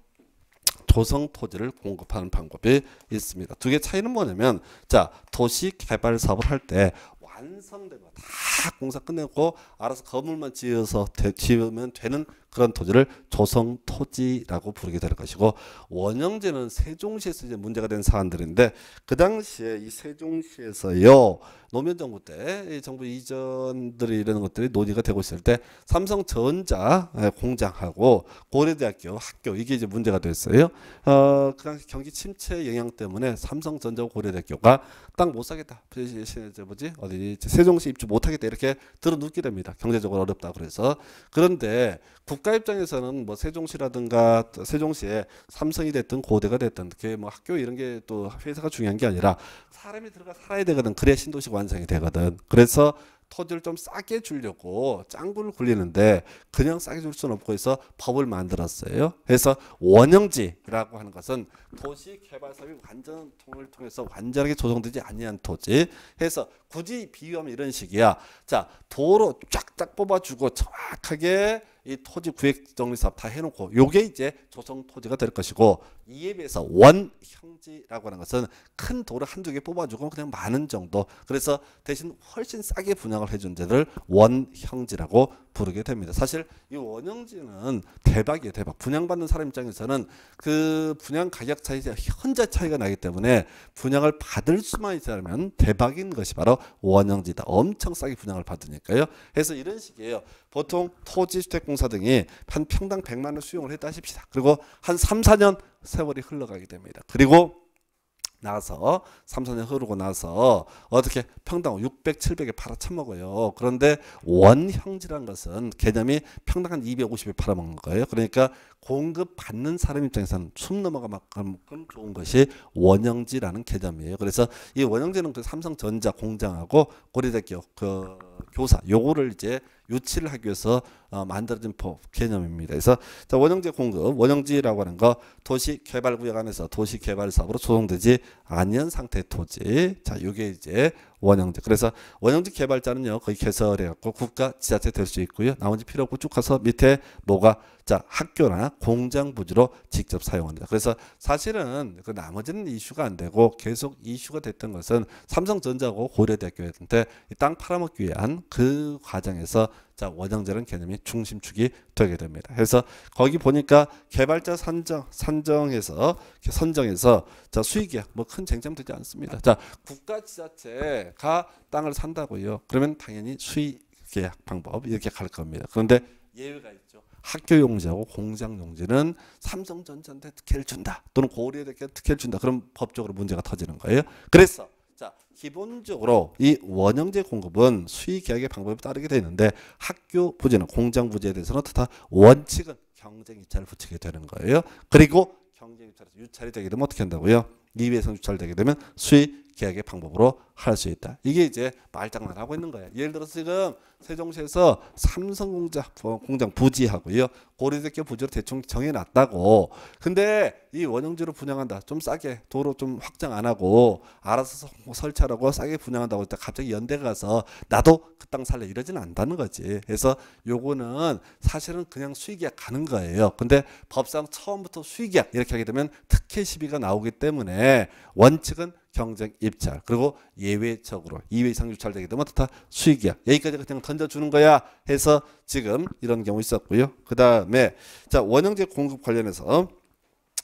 조성 토지를 공급하는 방법이 있습니다. 두 개 차이는 뭐냐면 자 도시 개발 사업을 할 때 완성된 거다 공사 끝내고 알아서 건물만 지어서 되, 지으면 되는 그런 토지를 조성 토지라고 부르게 될 것이고 원형제는 세종시에서 이제 문제가 된 사안들인데 그 당시에 이 세종시에서요 노무현 정부 때 정부 이전들이 이런 것들이 논의가 되고 있을 때 삼성전자 공장하고 고려대학교 학교 이게 이제 문제가 됐어요. 어, 그 당시 경기 침체 영향 때문에 삼성전자와 고려대학교가 땅 못 사겠다. 그 뭐지 어디 세종시 입주 못하겠다 이렇게 들어눕게 됩니다. 경제적으로 어렵다 그래서 그런데 국 국가 입장에서는 뭐 세종시라든가 세종시에 삼성이 됐든 고대가 됐든 그게 뭐 학교 이런 게 또 회사가 중요한 게 아니라 사람이 들어가 살아야 되거든. 그래야 신도시가 완성이 되거든. 그래서 토지를 좀 싸게 주려고 짱구를 굴리는데 그냥 싸게 줄 수는 없고 해서 법을 만들었어요. 그래서 원형지라고 하는 것은 도시 개발 사업이 완전 통을 통해서 완전하게 조성되지 아니한 토지. 해서 굳이 비유하면 이런 식이야. 자 도로 쫙쫙 뽑아주고 정확하게 이 토지 구획 정리 사업 다 해놓고 요게 이제 조성 토지가 될 것이고 이에 비해서 원형지라고 하는 것은 큰 돌을 한두 개 뽑아주고 그냥 많은 정도 그래서 대신 훨씬 싸게 분양을 해준 데를 원형지라고 부르게 됩니다. 사실 이 원형지는 대박이에요. 대박. 분양받는 사람 입장에서는 그 분양 가격 차이, 현재 차이가 나기 때문에 분양을 받을 수만 있다면 대박인 것이 바로 원형지다. 엄청 싸게 분양을 받으니까요. 그래서 이런 식이에요. 보통 토지주택공사 등이 한 평당 100만 원 수용을 했다 하십시다. 그리고 한 3, 4년 세월이 흘러가게 됩니다. 그리고 나서 삼선이 흐르고 나서 어떻게 평당 600, 700에 팔아 처먹어요. 그런데 원형지란 것은 개념이 평당 한 250에 팔아먹는 거예요. 그러니까 공급 받는 사람 입장에서는 숨 넘어가 만큼 좋은 것이 원형지라는 개념이에요. 그래서 이 원형지는 그 삼성전자 공장하고 고려대교 그 교사 요거를 이제 유치를 하기 위해서 어, 만들어진 법 개념입니다. 그래서 자, 원형제 공급 원형지라고 하는 거 도시 개발구역 안에서 도시 개발 사업으로 조성되지 않은 상태 토지 자요게 이제 원형제. 그래서 원형제 개발자는요, 거의 개설해갖고 국가 지자체 될 수 있고요. 나머지 필요 없고 쭉 가서 밑에 뭐가 자 학교나 공장 부지로 직접 사용합니다. 그래서 사실은 그 나머지는 이슈가 안 되고 계속 이슈가 됐던 것은 삼성전자고 하 고려대학교였는데 땅 팔아먹기 위한 그 과정에서 자원형제는개념이 중심축이 되게 됩니다. 그래서 거기 보니까 개발자 산정 산정에서 선정해서자 수익이 뭐큰 쟁점 되지 않습니다. 자 국가 지자체가 땅을 산다고요. 그러면 당연히 수익 계약 방법 이렇게 갈 겁니다. 그런데 예외가 있죠. 학교 용지하고 공장 용지는 삼성전자한테 특혜를 준다 또는 고려대학교 특혜를 준다 그럼 법적으로 문제가 터지는 거예요. 그래서 기본적으로 이 원형제 공급은 수의 계약의 방법에 따르게 되어 있는데 학교 부지는 공장 부지에 대해서는 다 원칙은 경쟁 입찰을 붙이게 되는 거예요. 그리고 경쟁 입찰에서 유찰이 되게 되면 어떻게 한다고요? 이외선 유찰되게 되면 수의 계약의 방법으로 할 수 있다. 이게 이제 말장난하고 있는 거예요 예를 들어서 지금 세종시에서 삼성공장 공장 부지하고요. 고려대교 부지로 대충 정해놨다고. 근데 이 원형지로 분양한다. 좀 싸게 도로 좀 확장 안 하고 알아서 설치하라고 싸게 분양한다고 했다. 갑자기 연대 가서 나도 그 땅 살래 이러지는 않다는 거지. 그래서 요거는 사실은 그냥 수익계약 가는 거예요. 근데 법상 처음부터 수익계약 이렇게 하게 되면 특혜 시비가 나오기 때문에 원칙은 경쟁 입찰 그리고 예외적으로 2회 이상 유찰되게 되면 다 수익이야. 여기까지 그냥 던져주는 거야 해서 지금 이런 경우 있었고요. 그 다음에 자 원형제 공급 관련해서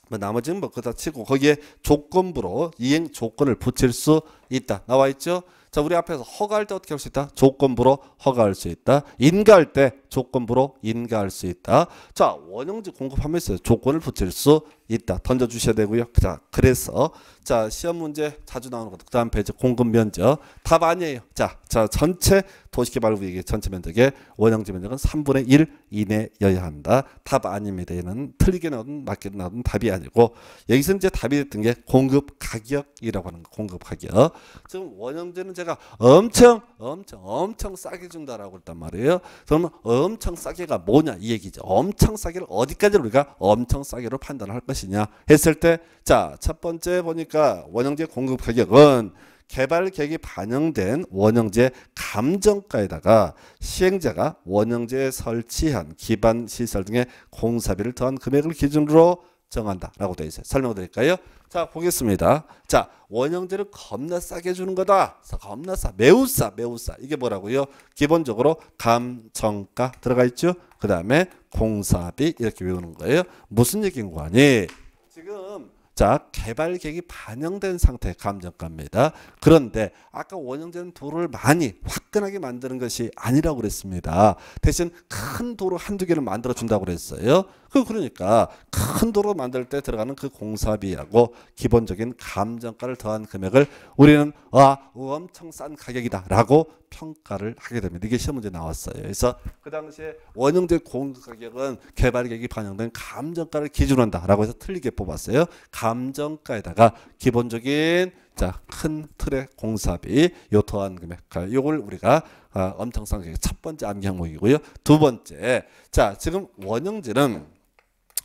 뭐 나머지는 뭐 그다 치고 거기에 조건부로 이행 조건을 붙일 수 있다 나와 있죠. 자, 우리 앞에서 허가할 때 어떻게 할 수 있다? 조건부로 허가할 수 있다. 인가할 때 조건부로 인가할 수 있다. 자, 원형지 공급하면서 조건을 붙일 수 있다. 던져 주셔야 되고요. 자, 그래서 자, 시험 문제 자주 나오는 것. 그다음 페이지 공급 면적. 답 아니에요. 자, 자, 전체 도시개발구역의 전체 면적의 원형지 면적은 3분의 1 이내여야 한다. 답아닙니다는 틀리게 나든 맞게 나든 답이 아니고 여기서 이제 답이 됐던 게 공급 가격이라고 하는 거. 공급 가격. 지금 원형제는 제가 엄청 엄청 엄청 싸게 준다라고 했단 말이에요. 그러면 엄청 싸게가 뭐냐 이 얘기죠. 엄청 싸게를 어디까지 우리가 엄청 싸게로 판단할 것이냐 했을 때자첫 번째 보니까 원형제 공급 가격은 개발 계획이 반영된 원형제 감정가에다가 시행자가 원형제에 설치한 기반 시설 등의 공사비를 더한 금액을 기준으로 정한다라고 되어 있어요. 설명드릴까요? 자 보겠습니다. 자 원형제를 겁나 싸게 주는 거다. 겁나 싸, 매우 싸, 매우 싸. 이게 뭐라고요? 기본적으로 감정가 들어가 있죠. 그 다음에 공사비 이렇게 외우는 거예요. 무슨 얘기인 거 아니? 지금 자, 개발 계획이 반영된 상태 감정가입니다. 그런데 아까 원형전 도로를 많이 화끈하게 만드는 것이 아니라고 그랬습니다. 대신 큰 도로 한두 개를 만들어 준다고 그랬어요. 그 그러니까 큰 도로 만들 때 들어가는 그 공사비하고 기본적인 감정가를 더한 금액을 우리는 아, 엄청 싼 가격이다라고 평가를 하게 됩니다. 이게 시험 문제 나왔어요. 그래서 그 당시에 원형제 공급가격은 개발계획이 반영된 감정가를 기준 한다라고 해서 틀리게 뽑았어요. 감정가에다가 기본적인 자큰 틀의 공사비 요토한 금액 요걸 우리가 어, 아, 엄청상 첫 번째 암기 항목이고요. 두 번째 자 지금 원형제는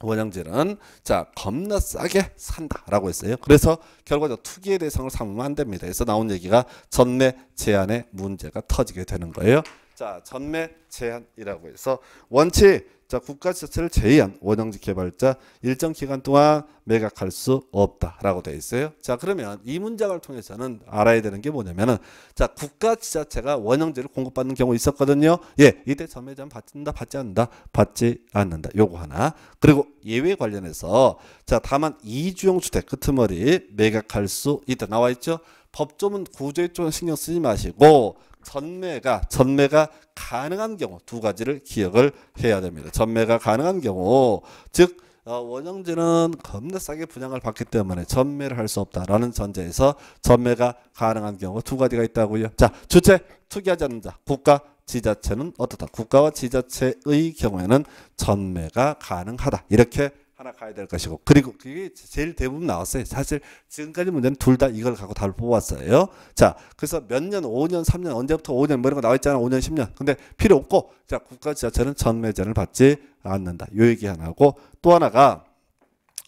원형질은 자 겁나 싸게 산다라고 했어요. 그래서 결과적 투기의 대상을 삼으면 안 됩니다. 그래서 나온 얘기가 전매 제한의 문제가 터지게 되는 거예요. 자 전매 제한이라고 해서 원칙 자, 국가 지자체를 제외한 원형지 개발자 일정 기간 동안 매각할 수 없다라고 되어 있어요. 자, 그러면 이 문장을 통해서는 알아야 되는 게 뭐냐면은 자, 국가 지자체가 원형지를 공급받는 경우 있었거든요. 예, 이때 전매점 받는다, 받지 않는다, 받지 않는다. 요거 하나. 그리고 예외 관련해서 자, 다만 이주용 주택 끄머리 그 매각할 수 있다 나와 있죠. 법조문 구조에 좀 신경 쓰지 마시고 전매가 전매가 가능한 경우 두 가지를 기억을 해야 됩니다. 전매가 가능한 경우 즉 어, 원형지는 겁나 싸게 분양을 받기 때문에 전매를 할 수 없다라는 전제에서 전매가 가능한 경우 두 가지가 있다고요. 자, 주체 투기하지 않는다. 국가 지자체는 어떻다? 국가와 지자체의 경우에는 전매가 가능하다. 이렇게 하나 가야 될 것이고 그리고 그게 제일 대부분 나왔어요. 사실 지금까지 문제는 둘 다 이걸 갖고 다을 뽑았어요. 자, 그래서 몇 년, 5년, 3년, 언제부터 5년 뭐 이런 거 나와 있잖아. 5년, 10년. 근데 필요 없고 자, 국가 지자체는 전매제를 받지 않는다. 요 얘기 하나고 또 하나가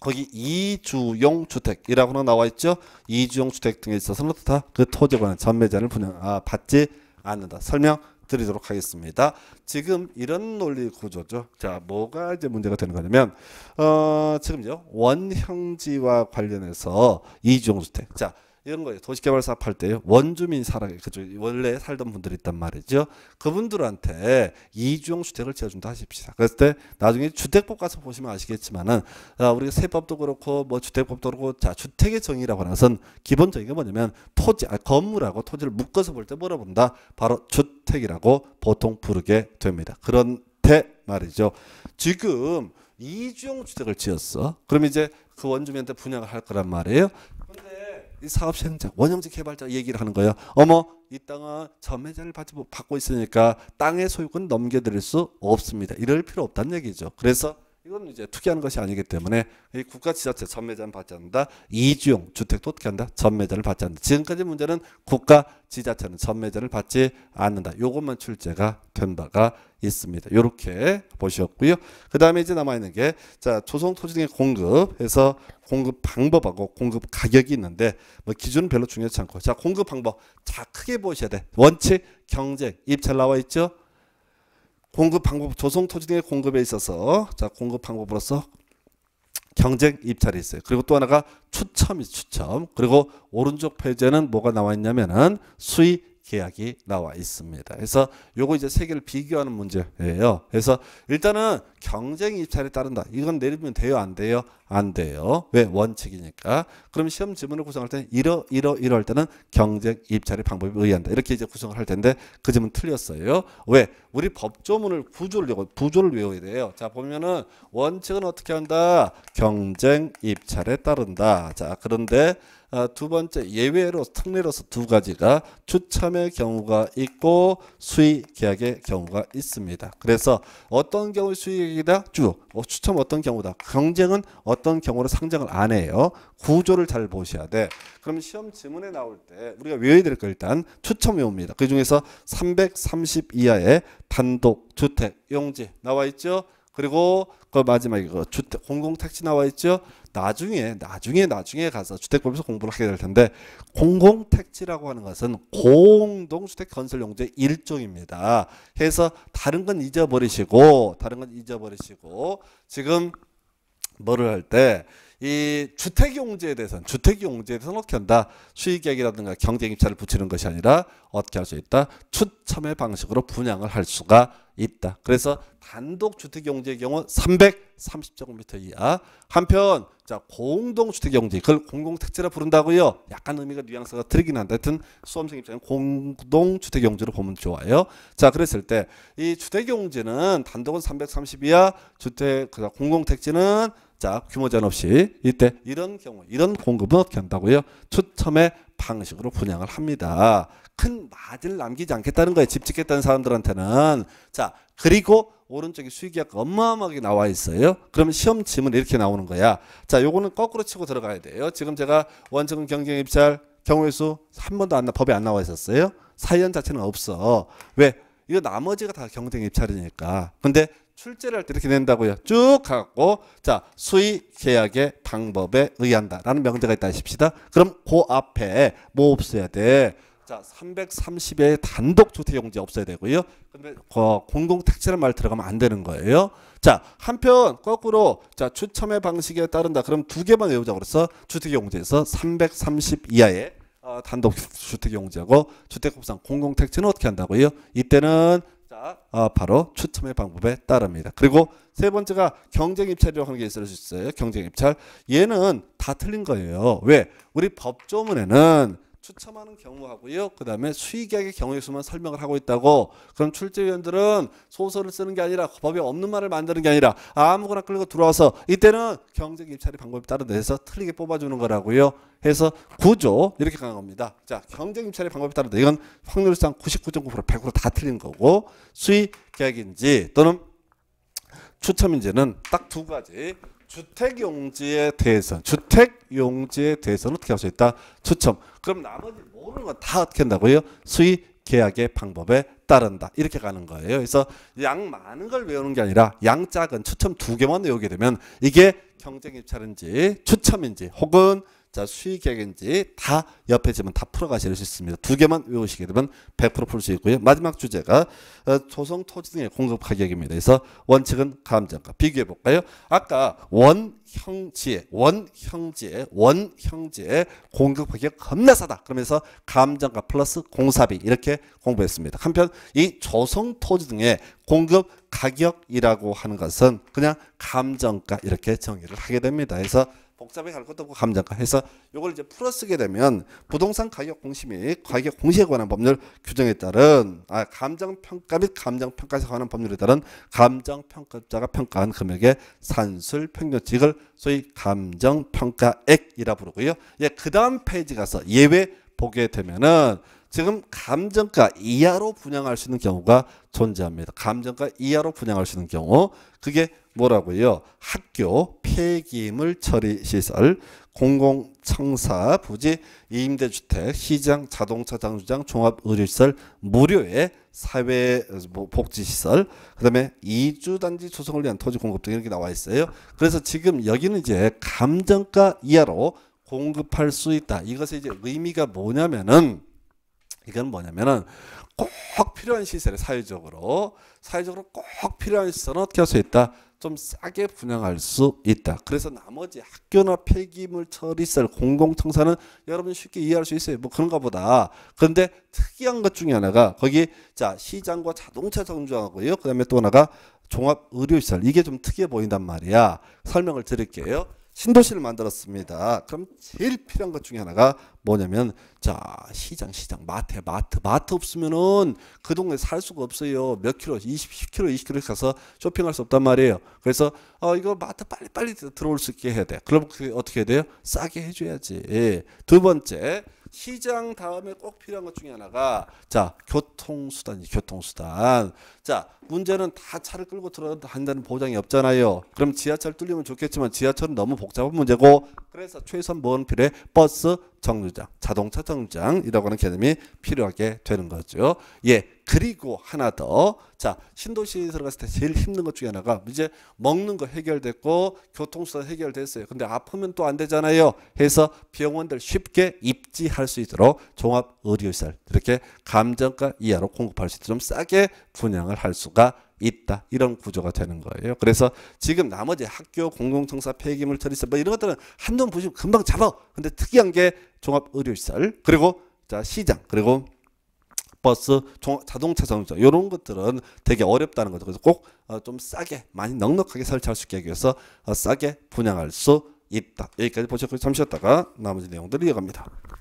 거기 이주용 주택이라고 는 나와 있죠. 이주용 주택 등에 있어서는 다 그 토지에 관전매제를 분양 아, 받지 않는다. 설명 드리도록 하겠습니다. 지금 이런 논리 구조죠. 자, 뭐가 이제 문제가 되는 거냐면 어, 지금요. 원형지와 관련해서 이종 주택. 자, 이런 거예요. 도시개발 사업 할때요 원주민 살아 그죠 원래 살던 분들이 있단 말이죠. 그분들한테 이주용 주택을 지어준다 하십시다. 그랬을 때 나중에 주택법 가서 보시면 아시겠지만은 아, 우리가 세법도 그렇고 뭐 주택법도 그렇고 자 주택의 정의라고 하는 것은 기본적인 게 뭐냐면 토지 아, 건물하고 토지를 묶어서 볼 때 물어본다. 바로 주택이라고 보통 부르게 됩니다. 그런데 말이죠. 지금 이주용 주택을 지었어. 그럼 이제 그 원주민한테 분양을 할 거란 말이에요. 사업시행자, 원형지 개발자 얘기를 하는 거예요. 어머, 이 땅은 전매자를 받고 있으니까 땅의 소유권 넘겨드릴 수 없습니다. 이럴 필요 없다는 얘기죠. 그래서 이건 이제 투기하는 것이 아니기 때문에 국가지자체 전매자는 받지 않는다. 이주용 주택도 어떻게 한다? 전매자를 받지 않는다. 지금까지 문제는 국가지자체는 전매자를 받지 않는다. 이것만 출제가 된 바가 있습니다. 이렇게 보셨고요. 그 다음에 이제 남아있는 게자 조성 토지등의 공급에서 공급 방법하고 공급 가격이 있는데 뭐 기준은 별로 중요치 않고 자 공급 방법 자 크게 보셔야 돼. 원칙 경쟁 입찰 나와 있죠. 공급 방법 조성 토지 등의 공급에 있어서 자 공급 방법으로서 경쟁 입찰이 있어요. 그리고 또 하나가 추첨이 추첨. 그리고 오른쪽 페이지에는 뭐가 나와 있냐면은 수의 계약이 나와 있습니다. 그래서 요거 이제 세 개를 비교하는 문제예요. 그래서 일단은 경쟁 입찰에 따른다. 이건 내리면 돼요, 안 돼요? 안 돼요. 왜 원칙이니까. 그럼 시험 지문을 구성할 때는 이러 이러 이러할 때는 경쟁 입찰의 방법에 의한다. 이렇게 이제 구성을 할 텐데 그 점은 틀렸어요. 왜? 우리 법조문을 구조를 구조를 외워야 돼요. 자 보면은 원칙은 어떻게 한다? 경쟁 입찰에 따른다. 자 그런데 아, 두 번째 예외로 특례로서 두 가지가 추첨의 경우가 있고 수의 계약의 경우가 있습니다. 그래서 어떤 경우 수익이다? 쭉 어, 추첨 어떤 경우다? 경쟁은 어떤 경우로 상장을 안 해요. 구조를 잘 보셔야 돼. 그럼 시험 지문에 나올 때 우리가 외워야 될 거 일단 추첨 외웁니다. 그 중에서 330 이하의 단독 주택 용지 나와 있죠. 그리고 그 마지막에 그 주택 공공 택지 나와 있죠. 나중에 나중에 나중에 가서 주택법에서 공부를 하게 될 텐데 공공택지라고 하는 것은 공동주택 건설용지의 일종입니다. 해서 다른 건 잊어버리시고 다른 건 잊어버리시고 지금 뭐를 할때 이 주택용지에 대해서 주택용지에 대해서는 어떻게 한다? 수익액이라든가 경쟁입찰을 붙이는 것이 아니라 어떻게 할 수 있다? 추첨의 방식으로 분양을 할 수가 있다. 그래서 단독 주택용지의 경우 330제곱미터 이하. 한편 자 공동 주택용지 그걸 공공택지라 부른다고요. 약간 의미가 뉘앙스가 틀리긴 한데 하여튼 수험생 입장에 공동 주택용지로 보면 좋아요. 자 그랬을 때 이 주택용지는 단독은 330 이하, 주택 그러니까 공공택지는 자 규모 제한 없이 이때 이런 경우 이런 공급은 어떻게 한다고요? 추첨의 방식으로 분양을 합니다. 큰 마진을 남기지 않겠다는 거예요. 집 짓겠다는 사람들한테는. 자 그리고 오른쪽에 수익계약가 어마어마하게 나와 있어요. 그러면 시험 지문 이렇게 나오는 거야. 자 요거는 거꾸로 치고 들어가야 돼요. 지금 제가 원칙은 경쟁 입찰 경우의 수한 번도 안 나, 법에 안 나와 있었어요. 사연 자체는 없어. 왜? 이거 나머지가 다 경쟁 입찰이니까. 근데 출제를 할 때 이렇게 낸다고요. 쭉 하고 자 수의 계약의 방법에 의한다라는 명제가 있다 하십시다. 그럼 그 앞에 뭐 없어야 돼? 자 330의 단독 주택용지 없어야 되고요. 근데 어, 그 공공택지라말 들어가면 안 되는 거예요. 자 한편 거꾸로 자 추첨의 방식에 따른다. 그럼 두 개만 외우자 그래서 주택용지에서 330 이하의 어, 단독 주택용지하고 주택법상 공공택지는 어떻게 한다고요? 이때는 아, 바로 추첨의 방법에 따릅니다. 그리고 세 번째가 경쟁 입찰이라고 하는 게 있을 수 있어요. 경쟁 입찰. 얘는 다 틀린 거예요. 왜? 우리 법조문에는 추첨하는 경우하고요. 그다음에 수의계약의 경우에 수만 설명을 하고 있다고. 그럼 출제위원들은 소설을 쓰는 게 아니라 법에 없는 말을 만드는 게 아니라 아무거나 끌고 들어와서 이때는 경쟁 입찰의 방법에 따라 내서 틀리게 뽑아주는 거라고요. 해서 구조 이렇게 강한 겁니다. 자 경쟁 입찰의 방법에 따라 이건 확률상 99.9% 100%다 틀린 거고 수의계약인지 또는 추첨인지는 딱 두 가지 주택 용지에 대해서 주택 용지에 대해서는 어떻게 할 수 있다? 추첨. 그럼 나머지 모르는 건 다 어떻게 한다고요? 수의 계약의 방법에 따른다. 이렇게 가는 거예요. 그래서 양 많은 걸 외우는 게 아니라 양 작은 추첨 두 개만 외우게 되면 이게 경쟁 입찰인지 추첨인지 혹은 자 수익액인지 다 옆에 지면 다 풀어가실 수 있습니다. 두 개만 외우시게 되면 100%풀 수 있고요. 마지막 주제가 어, 조성 토지 등의 공급 가격입니다. 그래서 원칙은 감정가 비교해 볼까요? 아까 원형지에 원형지에 원형지에 공급 가격 겁나 싸다. 그러면서 감정가 플러스 공사비 이렇게 공부했습니다. 한편 이 조성 토지 등의 공급 가격이라고 하는 것은 그냥 감정가 이렇게 정의를 하게 됩니다. 그래서 복잡해갈 것도 없고 감정잠 해서 요걸 이제 풀어 쓰게 되면 부동산 가격 공시 및 가격 공시에 관한 법률 규정에 따른 아 감정 평가 및 감정 평가에 관한 법률에 따른 감정 평가자가 평가한 금액의 산술 평균칙을 소위 감정 평가액이라 부르고요. 예, 그다음 페이지 가서 예외 보게 되면은 지금 감정가 이하로 분양할 수 있는 경우가 존재합니다. 감정가 이하로 분양할 수 있는 경우 그게 뭐라고요? 학교 폐기물 처리 시설, 공공청사 부지, 임대주택, 시장, 자동차 장주장, 종합 의료시설, 무료의 사회 뭐, 복지 시설, 그다음에 이주 단지 조성을 위한 토지 공급 등 이렇게 나와 있어요. 그래서 지금 여기는 이제 감정가 이하로 공급할 수 있다. 이것의 이제 의미가 뭐냐면은 이건 뭐냐면은 꼭 필요한 시설에 사회적으로 사회적으로 꼭 필요한 시설은 어떻게 할 수 있다? 좀 싸게 분양할 수 있다. 그래서 나머지 학교나 폐기물 처리설 공공청사는 여러분 쉽게 이해할 수 있어요. 뭐 그런가 보다. 그런데 특이한 것 중에 하나가 거기 자 시장과 자동차 정주하고요. 그다음에 또 하나가 종합 의료시설 이게 좀 특이해 보인단 말이야. 설명을 드릴게요. 신도시를 만들었습니다. 그럼 제일 필요한 것 중에 하나가 뭐냐면 자 시장 시장 마트 마트 마트 없으면은 그 동네 살 수가 없어요. 몇 킬로 20 10킬로 20킬로 가서 쇼핑할 수 없단 말이에요. 그래서 어 이거 마트 빨리 빨리 들어올 수 있게 해야 돼. 그럼 어떻게 해야 돼요? 싸게 해줘야지. 두 번째 시장 다음에 꼭 필요한 것 중에 하나가 자 교통수단이 교통수단 자 문제는 다 차를 끌고 들어간다는 보장이 없잖아요 그럼 지하철 뚫리면 좋겠지만 지하철은 너무 복잡한 문제고 그래서 최선 뭐는 필요해 버스 정류장, 자동차 정류장이라고 하는 개념이 필요하게 되는 거죠. 예, 그리고 하나 더. 자, 신도시 들어갔을 때 제일 힘든 것 중에 하나가 이제 먹는 거 해결됐고 교통수단 해결됐어요. 근데 아프면 또 안 되잖아요. 해서 병원들 쉽게 입지할 수 있도록 종합 의료시설 이렇게 감정가 이하로 공급할 수 있도록 좀 싸게 분양을 할 수가 있다. 이런 구조가 되는 거예요. 그래서 지금 나머지 학교 공공청사 폐기물 처리시설뭐 이런 것들은 한눈 보시면 금방 잡아. 근데 특이한 게 종합 의료시설 그리고 자 시장 그리고 버스, 종, 자동차 정류장 이런 것들은 되게 어렵다는 거죠. 그래서 꼭좀 어, 싸게 많이 넉넉하게 설치할 수 있게 하기 위해서 어, 싸게 분양할 수 있다. 여기까지 보셨고 잠시 쉬었다가 나머지 내용들 이어갑니다.